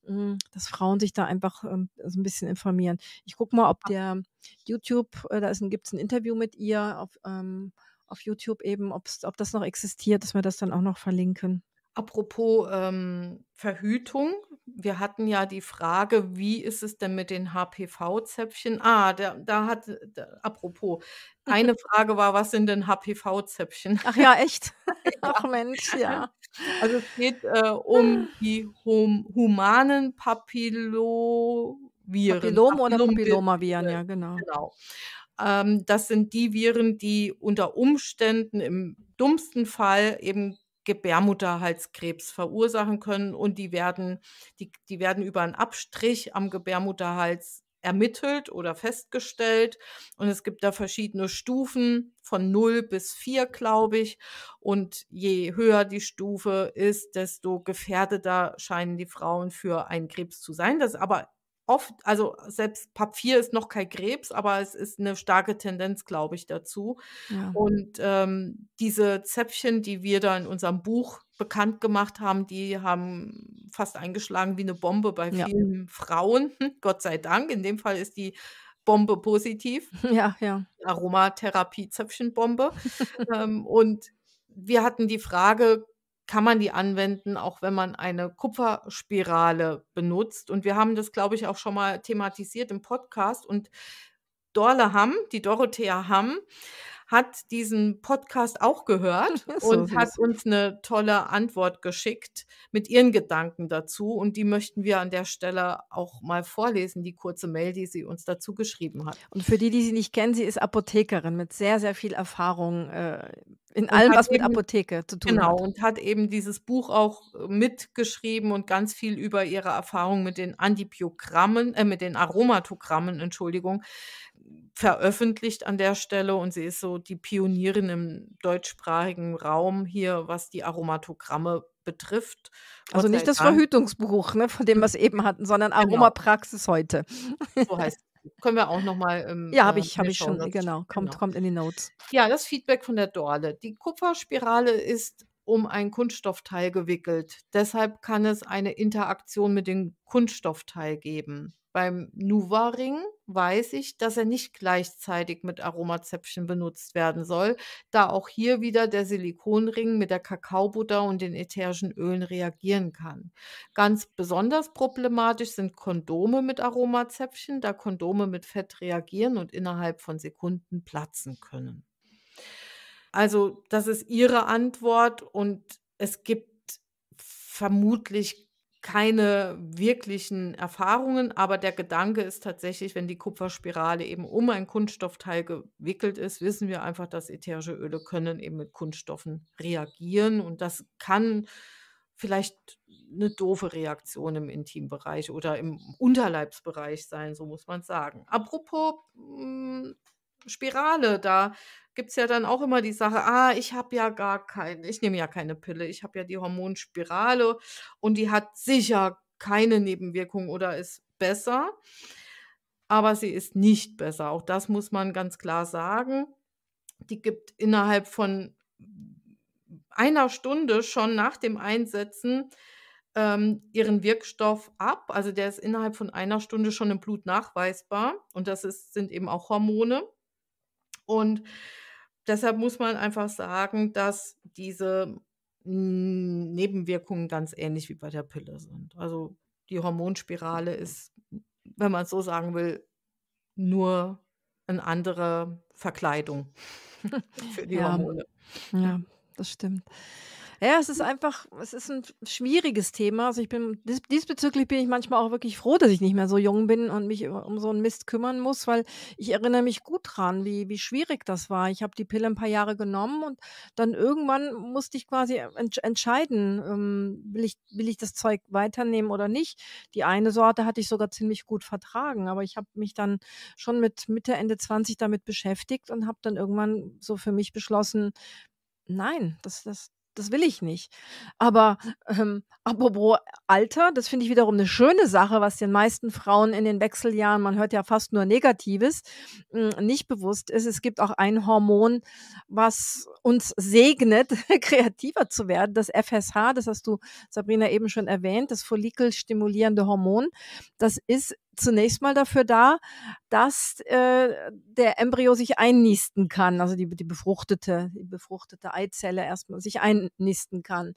[SPEAKER 1] Mhm. dass Frauen sich da einfach ähm, so ein bisschen informieren. Ich gucke mal, ob der YouTube, äh, da gibt es ein Interview mit ihr auf, ähm, auf YouTube eben, ob das noch existiert, dass wir das dann auch noch verlinken.
[SPEAKER 2] Apropos ähm, Verhütung, wir hatten ja die Frage, wie ist es denn mit den HPV-Zäpfchen? Ah, da, da hat, da, apropos, (laughs) eine Frage war, was sind denn HPV-Zäpfchen? Ach ja, echt? (laughs) (laughs) Ach Mensch, ja. Also es geht äh, um die hum humanen Papilloviren. Papillom oder Papillomaviren, ja, genau. genau. Ähm, das sind die Viren, die unter Umständen im dummsten Fall eben Gebärmutterhalskrebs verursachen können und die werden, die, die werden über einen Abstrich am Gebärmutterhals ermittelt oder festgestellt. Und es gibt da verschiedene Stufen von 0 bis 4, glaube ich. Und je höher die Stufe ist, desto gefährdeter scheinen die Frauen für einen Krebs zu sein. Das ist aber oft, also selbst Papier ist noch kein Krebs, aber es ist eine starke Tendenz, glaube ich, dazu.
[SPEAKER 1] Ja. Und
[SPEAKER 2] ähm, diese Zäpfchen, die wir da in unserem Buch bekannt gemacht haben, die haben fast eingeschlagen wie eine Bombe bei vielen ja. Frauen. (laughs) Gott sei Dank. In dem Fall ist die Bombe positiv. (laughs) Ja, ja. aromatherapie zäpfchenbombe ähm, und wir hatten die Frage, kann man die anwenden, auch wenn man eine Kupferspirale benutzt. Und wir haben das, glaube ich, auch schon mal thematisiert im Podcast. Und Dorle Hamm, die Dorothea Hamm, hat diesen Podcast auch gehört (laughs) so und hat uns eine tolle Antwort geschickt mit ihren Gedanken dazu. Und die möchten wir an der Stelle auch mal vorlesen, die kurze Mail, die sie uns dazu geschrieben hat. Und für
[SPEAKER 1] die, die sie nicht kennen, sie ist Apothekerin mit sehr, sehr viel Erfahrung äh, in und allem, was mit
[SPEAKER 2] Apotheke zu tun genau, hat. Genau, und hat eben dieses Buch auch äh, mitgeschrieben und ganz viel über ihre Erfahrung mit den Antibiogrammen, äh, mit den Aromatogrammen, Entschuldigung, veröffentlicht an der Stelle und sie ist so die Pionierin im deutschsprachigen Raum hier, was die Aromatogramme betrifft. Also Gott also nicht das
[SPEAKER 1] Verhütungsbuch, ne, von dem mhm. wir es eben hatten, sondern genau. Aromapraxis genau. heute. So heißt es (laughs)
[SPEAKER 2] können wir auch nochmal. Ähm, ja, habe äh, ich, hab ich schon, genau.
[SPEAKER 1] Kommt, genau. kommt in die Notes.
[SPEAKER 2] Ja, das Feedback von der Dorle. Die Kupferspirale ist um ein Kunststoffteil gewickelt. Deshalb kann es eine Interaktion mit dem Kunststoffteil geben. Beim Nuva-Ring weiß ich, dass er nicht gleichzeitig mit Aromazäpfchen benutzt werden soll, da auch hier wieder der Silikonring mit der Kakaobutter und den ätherischen Ölen reagieren kann. Ganz besonders problematisch sind Kondome mit Aromazäpfchen, da Kondome mit Fett reagieren und innerhalb von Sekunden platzen können. Also, das ist Ihre Antwort und es gibt vermutlich keine wirklichen Erfahrungen, aber der Gedanke ist tatsächlich, wenn die Kupferspirale eben um ein Kunststoffteil gewickelt ist, wissen wir einfach, dass ätherische Öle können eben mit Kunststoffen reagieren und das kann vielleicht eine doofe Reaktion im Intimbereich oder im Unterleibsbereich sein, so muss man sagen. Apropos hm, Spirale. Da gibt es ja dann auch immer die Sache, ah, ich habe ja gar kein, ich nehme ja keine Pille, ich habe ja die Hormonspirale und die hat sicher keine Nebenwirkung oder ist besser. Aber sie ist nicht besser. Auch das muss man ganz klar sagen. Die gibt innerhalb von einer Stunde schon nach dem Einsetzen ähm, ihren Wirkstoff ab. Also der ist innerhalb von einer Stunde schon im Blut nachweisbar. Und das ist, sind eben auch Hormone. Und deshalb muss man einfach sagen, dass diese Nebenwirkungen ganz ähnlich wie bei der Pille sind. Also die Hormonspirale ist, wenn man es so sagen will, nur eine andere Verkleidung (laughs) für die ja. Hormone.
[SPEAKER 1] Ja, das stimmt. Ja, es ist einfach, es ist ein schwieriges Thema. Also ich bin dies, diesbezüglich bin ich manchmal auch wirklich froh, dass ich nicht mehr so jung bin und mich um so einen Mist kümmern muss, weil ich erinnere mich gut dran, wie, wie schwierig das war. Ich habe die Pille ein paar Jahre genommen und dann irgendwann musste ich quasi ent entscheiden, ähm, will, ich, will ich das Zeug weiternehmen oder nicht. Die eine Sorte hatte ich sogar ziemlich gut vertragen, aber ich habe mich dann schon mit Mitte, Ende 20 damit beschäftigt und habe dann irgendwann so für mich beschlossen, nein, das, das, das will ich nicht. Aber ähm, apropos Alter, das finde ich wiederum eine schöne Sache, was den meisten Frauen in den Wechseljahren, man hört ja fast nur Negatives, hm, nicht bewusst ist. Es gibt auch ein Hormon, was uns segnet, (laughs) kreativer zu werden, das FSH, das hast du, Sabrina, eben schon erwähnt, das follikelstimulierende Hormon. Das ist zunächst mal dafür da, dass äh, der Embryo sich einnisten kann, also die, die befruchtete, die befruchtete Eizelle erstmal sich einnisten kann.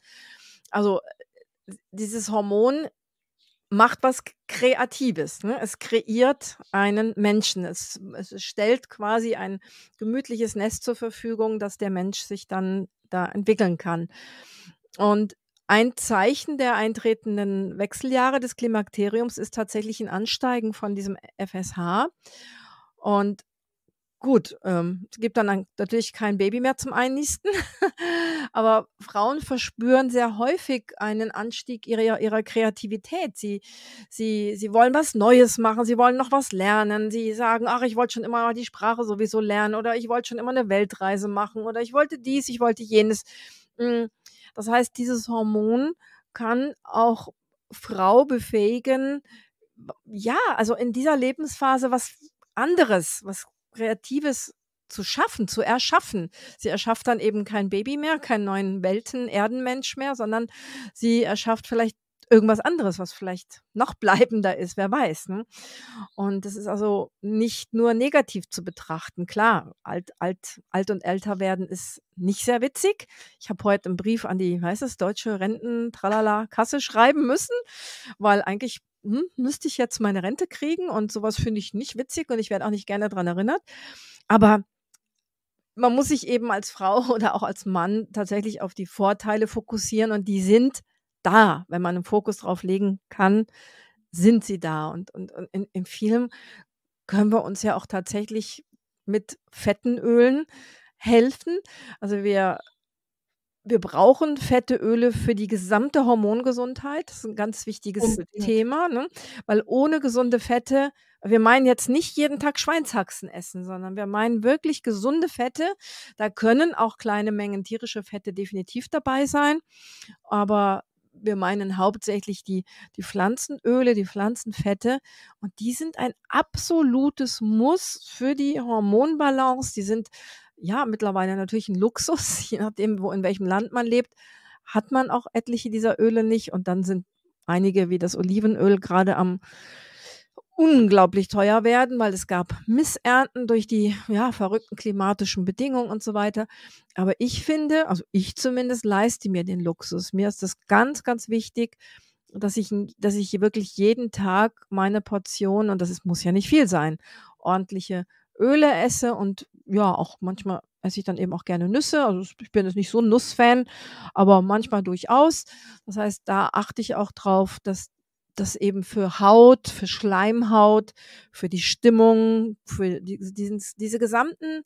[SPEAKER 1] Also dieses Hormon macht was Kreatives. Ne? Es kreiert einen Menschen. Es, es stellt quasi ein gemütliches Nest zur Verfügung, dass der Mensch sich dann da entwickeln kann. Und ein Zeichen der eintretenden Wechseljahre des Klimakteriums ist tatsächlich ein Ansteigen von diesem FSH. Und gut, ähm, es gibt dann natürlich kein Baby mehr zum Einnisten, (laughs) aber Frauen verspüren sehr häufig einen Anstieg ihrer, ihrer Kreativität. Sie, sie, sie wollen was Neues machen, sie wollen noch was lernen, sie sagen, ach, ich wollte schon immer die Sprache sowieso lernen oder ich wollte schon immer eine Weltreise machen oder ich wollte dies, ich wollte jenes. Mhm das heißt, dieses Hormon kann auch Frau befähigen, ja, also in dieser Lebensphase was anderes, was Kreatives zu schaffen, zu erschaffen. Sie erschafft dann eben kein Baby mehr, keinen neuen Welten, Erdenmensch mehr, sondern sie erschafft vielleicht irgendwas anderes, was vielleicht noch bleibender ist, wer weiß. Ne? Und das ist also nicht nur negativ zu betrachten. Klar, alt, alt, alt und älter werden ist nicht sehr witzig. Ich habe heute einen Brief an die, weiß es, deutsche Renten, tralala, Kasse schreiben müssen, weil eigentlich hm, müsste ich jetzt meine Rente kriegen und sowas finde ich nicht witzig und ich werde auch nicht gerne daran erinnert. Aber man muss sich eben als Frau (laughs) oder auch als Mann tatsächlich auf die Vorteile fokussieren und die sind da, wenn man einen Fokus drauf legen kann, sind sie da. Und, und, und in, in vielem können wir uns ja auch tatsächlich mit fetten Ölen helfen. Also wir, wir brauchen fette Öle für die gesamte Hormongesundheit. Das ist ein ganz wichtiges Unbedingt. Thema, ne? weil ohne gesunde Fette, wir meinen jetzt nicht jeden Tag Schweinshaxen essen, sondern wir meinen wirklich gesunde Fette. Da können auch kleine Mengen tierische Fette definitiv dabei sein. Aber wir meinen hauptsächlich die, die Pflanzenöle, die Pflanzenfette. Und die sind ein absolutes Muss für die Hormonbalance. Die sind ja mittlerweile natürlich ein Luxus, (laughs) je nachdem, wo in welchem Land man lebt, hat man auch etliche dieser Öle nicht. Und dann sind einige wie das Olivenöl gerade am unglaublich teuer werden, weil es gab Missernten durch die ja, verrückten klimatischen Bedingungen und so weiter. Aber ich finde, also ich zumindest leiste mir den Luxus. Mir ist das ganz, ganz wichtig, dass ich, dass ich wirklich jeden Tag meine Portion, und das ist, muss ja nicht viel sein, ordentliche Öle esse und ja, auch manchmal esse ich dann eben auch gerne Nüsse. Also ich bin jetzt nicht so ein Nussfan, aber manchmal durchaus. Das heißt, da achte ich auch drauf, dass das eben für Haut, für Schleimhaut, für die Stimmung, für die, diesen, diese gesamten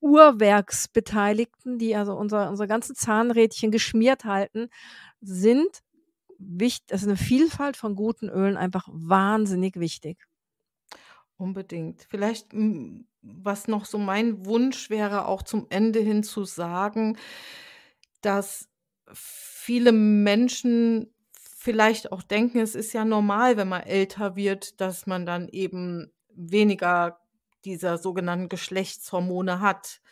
[SPEAKER 1] Uhrwerksbeteiligten, die also unser, unsere ganzen Zahnrädchen geschmiert halten, sind wichtig, also eine Vielfalt von guten
[SPEAKER 2] Ölen einfach wahnsinnig wichtig. Unbedingt. Vielleicht, hm, was noch so mein Wunsch wäre, auch zum Ende hin zu sagen, dass viele Menschen vielleicht auch denken, es ist ja normal, wenn man älter wird, dass man dann eben weniger dieser sogenannten Geschlechtshormone hat.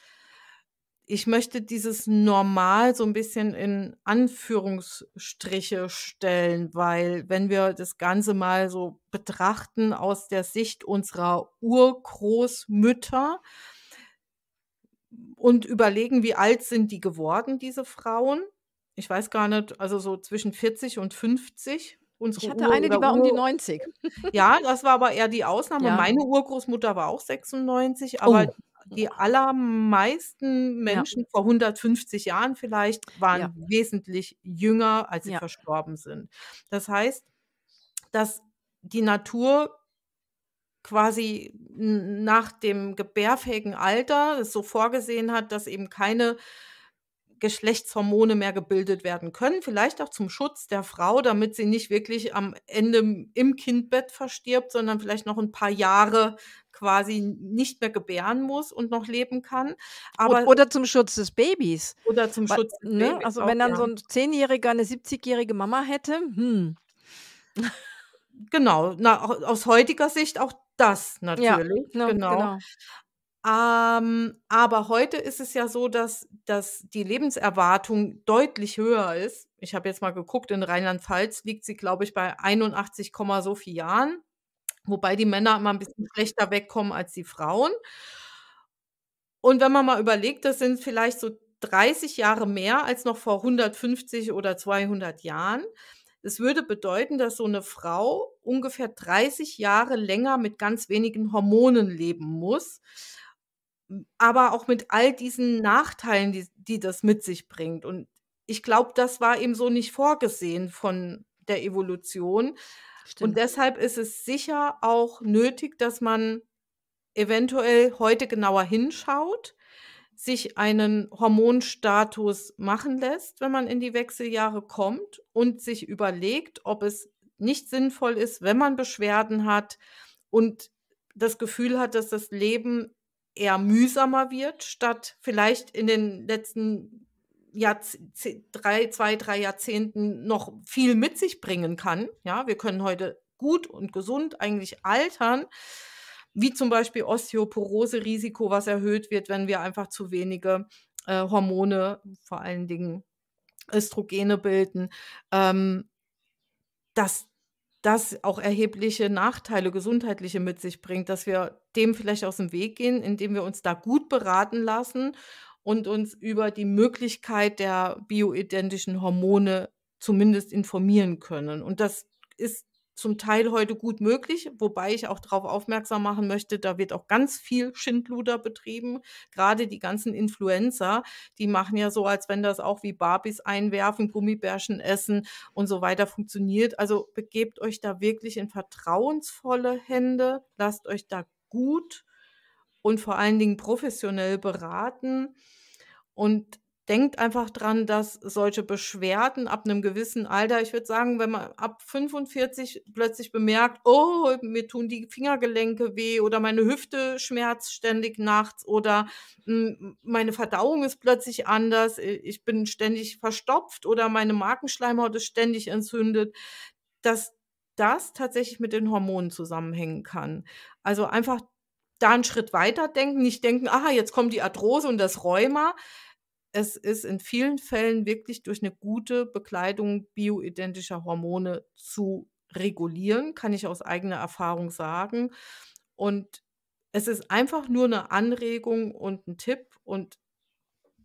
[SPEAKER 2] Ich möchte dieses Normal so ein bisschen in Anführungsstriche stellen, weil wenn wir das Ganze mal so betrachten aus der Sicht unserer Urgroßmütter und überlegen, wie alt sind die geworden, diese Frauen, ich weiß gar nicht, also so zwischen 40 und 50. Unsere ich hatte Ur eine, die war Ur um die 90. (laughs) Ja, das war aber eher die Ausnahme. Ja. Meine Urgroßmutter war auch 96, aber oh. die allermeisten Menschen ja. vor 150 Jahren vielleicht waren ja. wesentlich jünger, als sie verstorben sind. Das heißt, dass die Natur quasi nach dem gebärfähigen Alter es so vorgesehen hat, dass eben keine Geschlechtshormone mehr gebildet werden können, vielleicht auch zum Schutz der Frau, damit sie nicht wirklich am Ende im Kindbett verstirbt, sondern vielleicht noch ein paar Jahre quasi nicht mehr gebären muss und noch leben kann. Aber oder
[SPEAKER 1] zum Schutz des Babys.
[SPEAKER 2] Oder zum Weil, Schutz des ne? Babys. Also wenn dann ja. so ein Zehnjähriger
[SPEAKER 1] eine 70-jährige Mama hätte, hm.
[SPEAKER 2] Genau, na, aus heutiger Sicht auch das natürlich. Ja, ne, genau, genau. genau. Ähm, aber heute ist es ja so, dass, dass die Lebenserwartung deutlich höher ist. Ich habe jetzt mal geguckt, in Rheinland-Pfalz liegt sie, glaube ich, bei 81, so viel Jahren. Wobei die Männer immer ein bisschen schlechter wegkommen als die Frauen. Und wenn man mal überlegt, das sind vielleicht so 30 Jahre mehr als noch vor 150 oder 200 Jahren. Es würde bedeuten, dass so eine Frau ungefähr 30 Jahre länger mit ganz wenigen Hormonen leben muss aber auch mit all diesen Nachteilen, die, die das mit sich bringt. Und ich glaube, das war eben so nicht vorgesehen von der Evolution. Stimmt. Und deshalb ist es sicher auch nötig, dass man eventuell heute genauer hinschaut, sich einen Hormonstatus machen lässt, wenn man in die Wechseljahre kommt und sich überlegt, ob es nicht sinnvoll ist, wenn man Beschwerden hat und das Gefühl hat, dass das Leben eher mühsamer wird, statt vielleicht in den letzten Jahrzeh drei, zwei, drei Jahrzehnten noch viel mit sich bringen kann. Ja, wir können heute gut und gesund eigentlich altern, wie zum Beispiel Osteoporose-Risiko, was erhöht wird, wenn wir einfach zu wenige äh, Hormone, vor allen Dingen Östrogene bilden. Ähm, das, das auch erhebliche Nachteile, gesundheitliche mit sich bringt, dass wir dem vielleicht aus dem Weg gehen, indem wir uns da gut beraten lassen und uns über die Möglichkeit der bioidentischen Hormone zumindest informieren können. Und das ist zum Teil heute gut möglich, wobei ich auch darauf aufmerksam machen möchte, da wird auch ganz viel Schindluder betrieben. Gerade die ganzen Influencer, die machen ja so, als wenn das auch wie Barbies einwerfen, Gummibärchen essen und so weiter funktioniert. Also begebt euch da wirklich in vertrauensvolle Hände, lasst euch da gut und vor allen Dingen professionell beraten und denkt einfach dran, dass solche Beschwerden ab einem gewissen Alter, ich würde sagen, wenn man ab 45 plötzlich bemerkt, oh, mir tun die Fingergelenke weh oder meine Hüfte schmerzt ständig nachts oder hm, meine Verdauung ist plötzlich anders, ich bin ständig verstopft oder meine Markenschleimhaut ist ständig entzündet, dass das tatsächlich mit den Hormonen zusammenhängen kann. Also einfach da einen Schritt weiter denken, nicht denken, aha, jetzt kommt die Arthrose und das Rheuma, es ist in vielen Fällen wirklich durch eine gute Bekleidung bioidentischer Hormone zu regulieren, kann ich aus eigener Erfahrung sagen. Und es ist einfach nur eine Anregung und ein Tipp. Und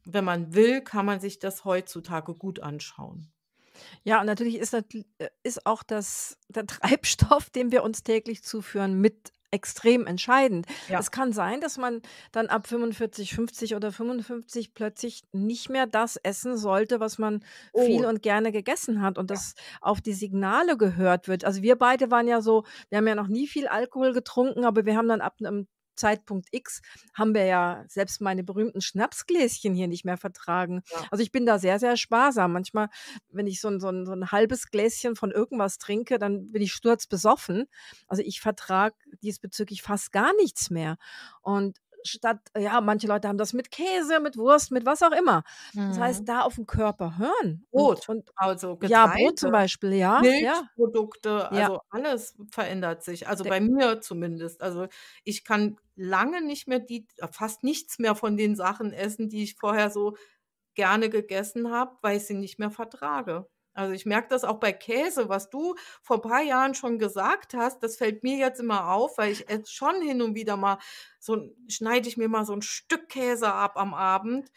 [SPEAKER 2] wenn man will, kann man sich das heutzutage gut anschauen.
[SPEAKER 1] Ja, und natürlich ist, das, äh, ist auch das, der (laughs) Treibstoff, den wir uns täglich zuführen, mit extrem entscheidend. Ja. Es kann sein, dass man dann ab 45, 50 oder 55 plötzlich nicht mehr das essen sollte, was man oh. viel und gerne gegessen hat und ja. das auf die Signale gehört wird. Also wir beide waren ja so, wir haben ja noch nie viel Alkohol getrunken, aber wir haben dann ab einem Zeitpunkt X haben wir ja selbst meine berühmten Schnapsgläschen hier nicht mehr vertragen. Ja. Also ich bin da sehr, sehr sparsam. Manchmal, wenn ich so ein, so, ein, so ein halbes Gläschen von irgendwas trinke, dann bin ich sturzbesoffen. Also ich vertrage diesbezüglich fast gar nichts mehr. Und statt, ja, manche Leute haben das mit Käse, mit Wurst, mit was auch immer. Mhm. Das heißt, mhm. da auf den Körper hören. Brot.
[SPEAKER 2] Und, also Getreide, Ja, Brot zum Beispiel, ja. Milchprodukte, ja. also alles verändert sich. Also äh bei mir zumindest. Also ich kann lange nicht mehr die, äh, fast nichts mehr von den Sachen essen, die ich vorher so gerne gegessen habe, weil ich sie nicht mehr vertrage. Also ich merke das auch bei Käse, was du vor ein paar Jahren schon gesagt hast, das fällt mir jetzt immer auf, weil ich esse schon hin und wieder mal so schneide ich mir mal so ein Stück Käse ab am Abend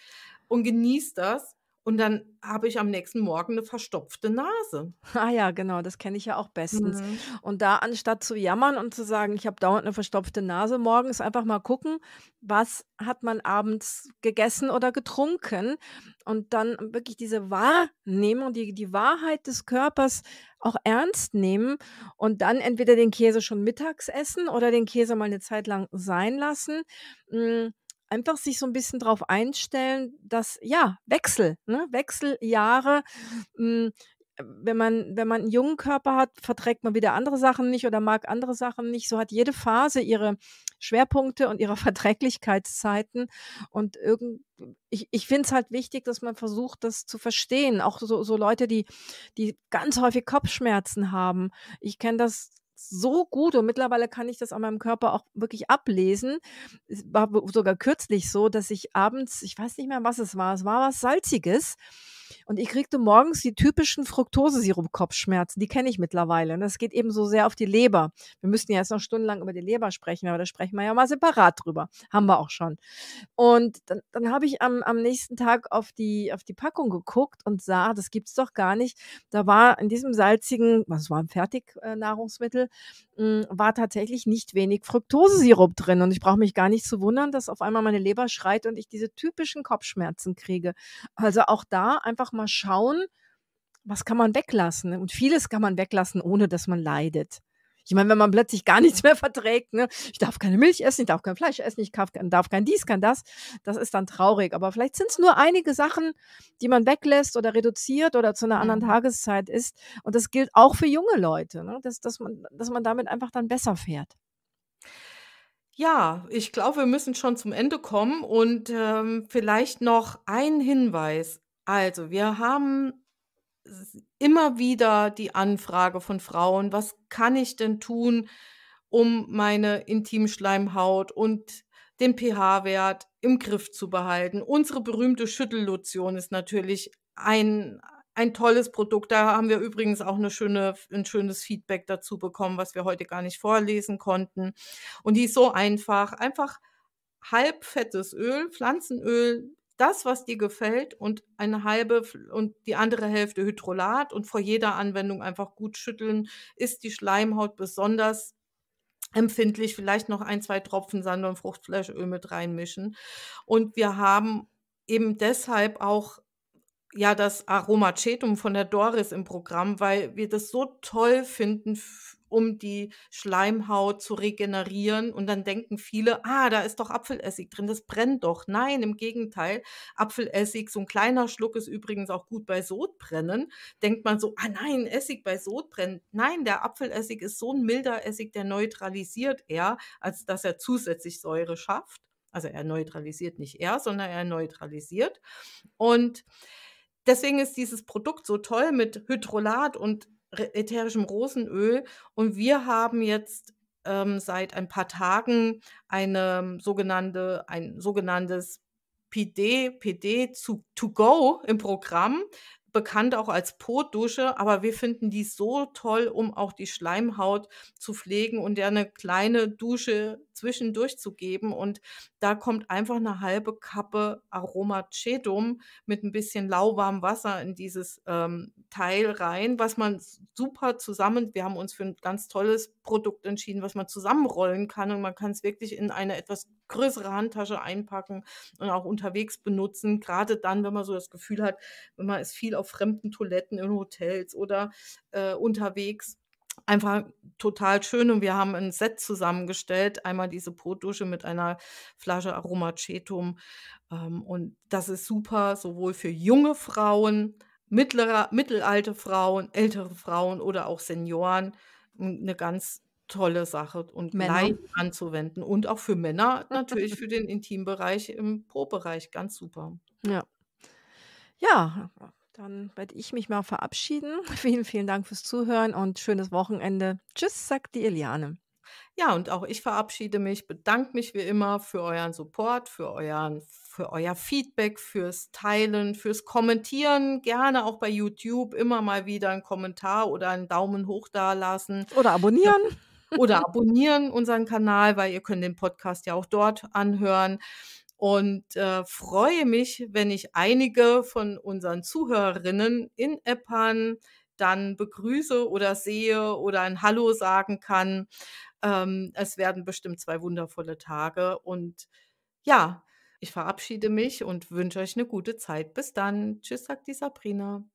[SPEAKER 2] und genieße das. Und dann habe ich am nächsten Morgen eine verstopfte Nase. (laughs) Ah ja, genau, das kenne ich ja auch bestens. Mhm. Und
[SPEAKER 1] da anstatt zu jammern und zu sagen, ich habe dauernd eine verstopfte Nase, morgens einfach mal gucken, was hat man abends gegessen oder getrunken und dann wirklich diese Wahrnehmung, die, die Wahrheit des Körpers auch ernst nehmen und dann entweder den Käse schon mittags essen oder den Käse mal eine Zeit lang sein lassen. Hm, einfach sich so ein bisschen darauf einstellen, dass ja, Wechsel, ne? Wechseljahre, hm, wenn man, wenn man einen jungen Körper hat, verträgt man wieder andere Sachen nicht oder mag andere Sachen nicht. So hat jede Phase ihre Schwerpunkte und ihre (laughs) Verträglichkeitszeiten. Und irgend, ich, ich finde es halt wichtig, dass man versucht, das zu verstehen. Auch so, so Leute, die, die ganz häufig Kopfschmerzen haben. Ich kenne das so gut und mittlerweile kann ich das an meinem Körper auch wirklich ablesen. Es war sogar kürzlich so, dass ich abends, ich weiß nicht mehr, was es war, es war was Salziges. Und ich kriegte morgens die typischen fructosesirup kopfschmerzen Die kenne ich mittlerweile. Und das geht eben so sehr auf die Leber. Wir müssten ja jetzt noch stundenlang über die Leber sprechen, aber da sprechen wir ja mal separat drüber. Haben wir auch schon. Und dann, dann habe ich am, am nächsten Tag auf die, auf die Packung geguckt und sah, das gibt es doch gar nicht. Da war in diesem salzigen, was war ein Fertignahrungsmittel, hm, war tatsächlich nicht wenig Fructosesirup drin. Und ich brauche mich gar nicht zu wundern, dass auf einmal meine Leber schreit und ich diese typischen Kopfschmerzen kriege. Also auch da einfach einfach mal schauen, was kann man weglassen. Und vieles kann man weglassen, ohne dass man leidet. Ich meine, wenn man plötzlich gar nichts mehr verträgt, ne? ich darf keine Milch essen, ich darf kein Fleisch essen, ich darf, kein dies, kein das, das ist dann traurig. Aber vielleicht sind es nur einige Sachen, die man weglässt oder reduziert oder zu einer mhm. anderen Tageszeit ist. Und das gilt auch für junge Leute, ne? dass, dass, man, dass man damit einfach dann besser fährt.
[SPEAKER 2] Ja, ich glaube, wir müssen schon zum Ende kommen und ähm, vielleicht noch ein Hinweis. Also, wir haben immer wieder die Anfrage von Frauen, was kann ich denn tun, um meine Intimschleimhaut und den pH-Wert im Griff zu behalten. Unsere berühmte Schüttellotion ist natürlich ein, ein tolles Produkt. Da haben wir übrigens auch eine schöne, ein schönes Feedback dazu bekommen, was wir heute gar nicht vorlesen konnten. Und die ist so einfach, einfach halbfettes Öl, Pflanzenöl, das, was dir gefällt und eine halbe und die andere Hälfte Hydrolat und vor jeder Anwendung einfach gut schütteln. Ist die Schleimhaut besonders empfindlich, vielleicht noch ein, zwei Tropfen Sand- und Fruchtfleischöl mit reinmischen. Und wir haben eben deshalb auch ja das Aromacetum von der Doris im Programm, weil wir das so toll finden, um die Schleimhaut zu regenerieren. Und dann denken viele, ah, da ist doch Apfelessig drin, das brennt doch. Nein, im Gegenteil. Apfelessig, so ein kleiner Schluck ist übrigens auch gut bei Sodbrennen. Denkt man so, ah nein, Essig bei Sodbrennen. Nein, der Apfelessig ist so ein milder Essig, der neutralisiert eher, als dass er zusätzlich Säure schafft. Also er neutralisiert nicht er, sondern er neutralisiert. Und deswegen ist dieses Produkt so toll mit Hydrolat und ätherischem Rosenöl. Und wir haben jetzt ähm, seit ein paar Tagen eine ähm, sogenannte, ein sogenanntes PD, PD to, to go im Programm bekannt auch als Po-Dusche, aber wir finden die so toll, um auch die Schleimhaut zu pflegen und der eine kleine Dusche zwischendurch zu geben. Und da kommt einfach eine halbe Kappe Aromacedum mit ein bisschen lauwarmem Wasser in dieses ähm, Teil rein, was man super zusammen, wir haben uns für ein ganz tolles Produkt entschieden, was man zusammenrollen kann und man kann es wirklich in eine etwas größere Handtasche einpacken und auch unterwegs benutzen, gerade dann, wenn man so das Gefühl hat, wenn man es viel auf auf fremden Toiletten in Hotels oder äh, unterwegs einfach total schön und wir haben ein Set zusammengestellt. Einmal diese Brotdusche mit einer Flasche Aromacetum ähm, und das ist super, sowohl für junge Frauen, mittlere, mittelalte Frauen, ältere Frauen oder auch Senioren. Eine ganz tolle Sache und Männer. leicht anzuwenden und auch für Männer natürlich für den Intimbereich im Pro-Bereich ganz super. Ja. Ja, dann
[SPEAKER 1] werde ich mich mal verabschieden. (laughs) Vielen, vielen Dank fürs Zuhören und schönes Wochenende. Tschüss, sagt
[SPEAKER 2] die Eliane. Ja, und auch ich verabschiede mich, bedanke mich wie immer für euren Support, für, euren, für euer Feedback, fürs Teilen, fürs Kommentieren. Gerne auch bei YouTube immer mal wieder einen Kommentar oder einen Daumen hoch da lassen. Oder abonnieren. Oder (laughs) abonnieren unseren Kanal, weil ihr könnt den Podcast ja auch dort anhören und äh, freue mich, wenn ich einige von unseren Zuhörerinnen in Eppan dann begrüße oder sehe oder ein Hallo sagen kann. Ähm, es werden bestimmt zwei wundervolle Tage und ja, ich verabschiede mich und wünsche euch eine gute Zeit. Bis dann. Tschüss, sagt die Sabrina.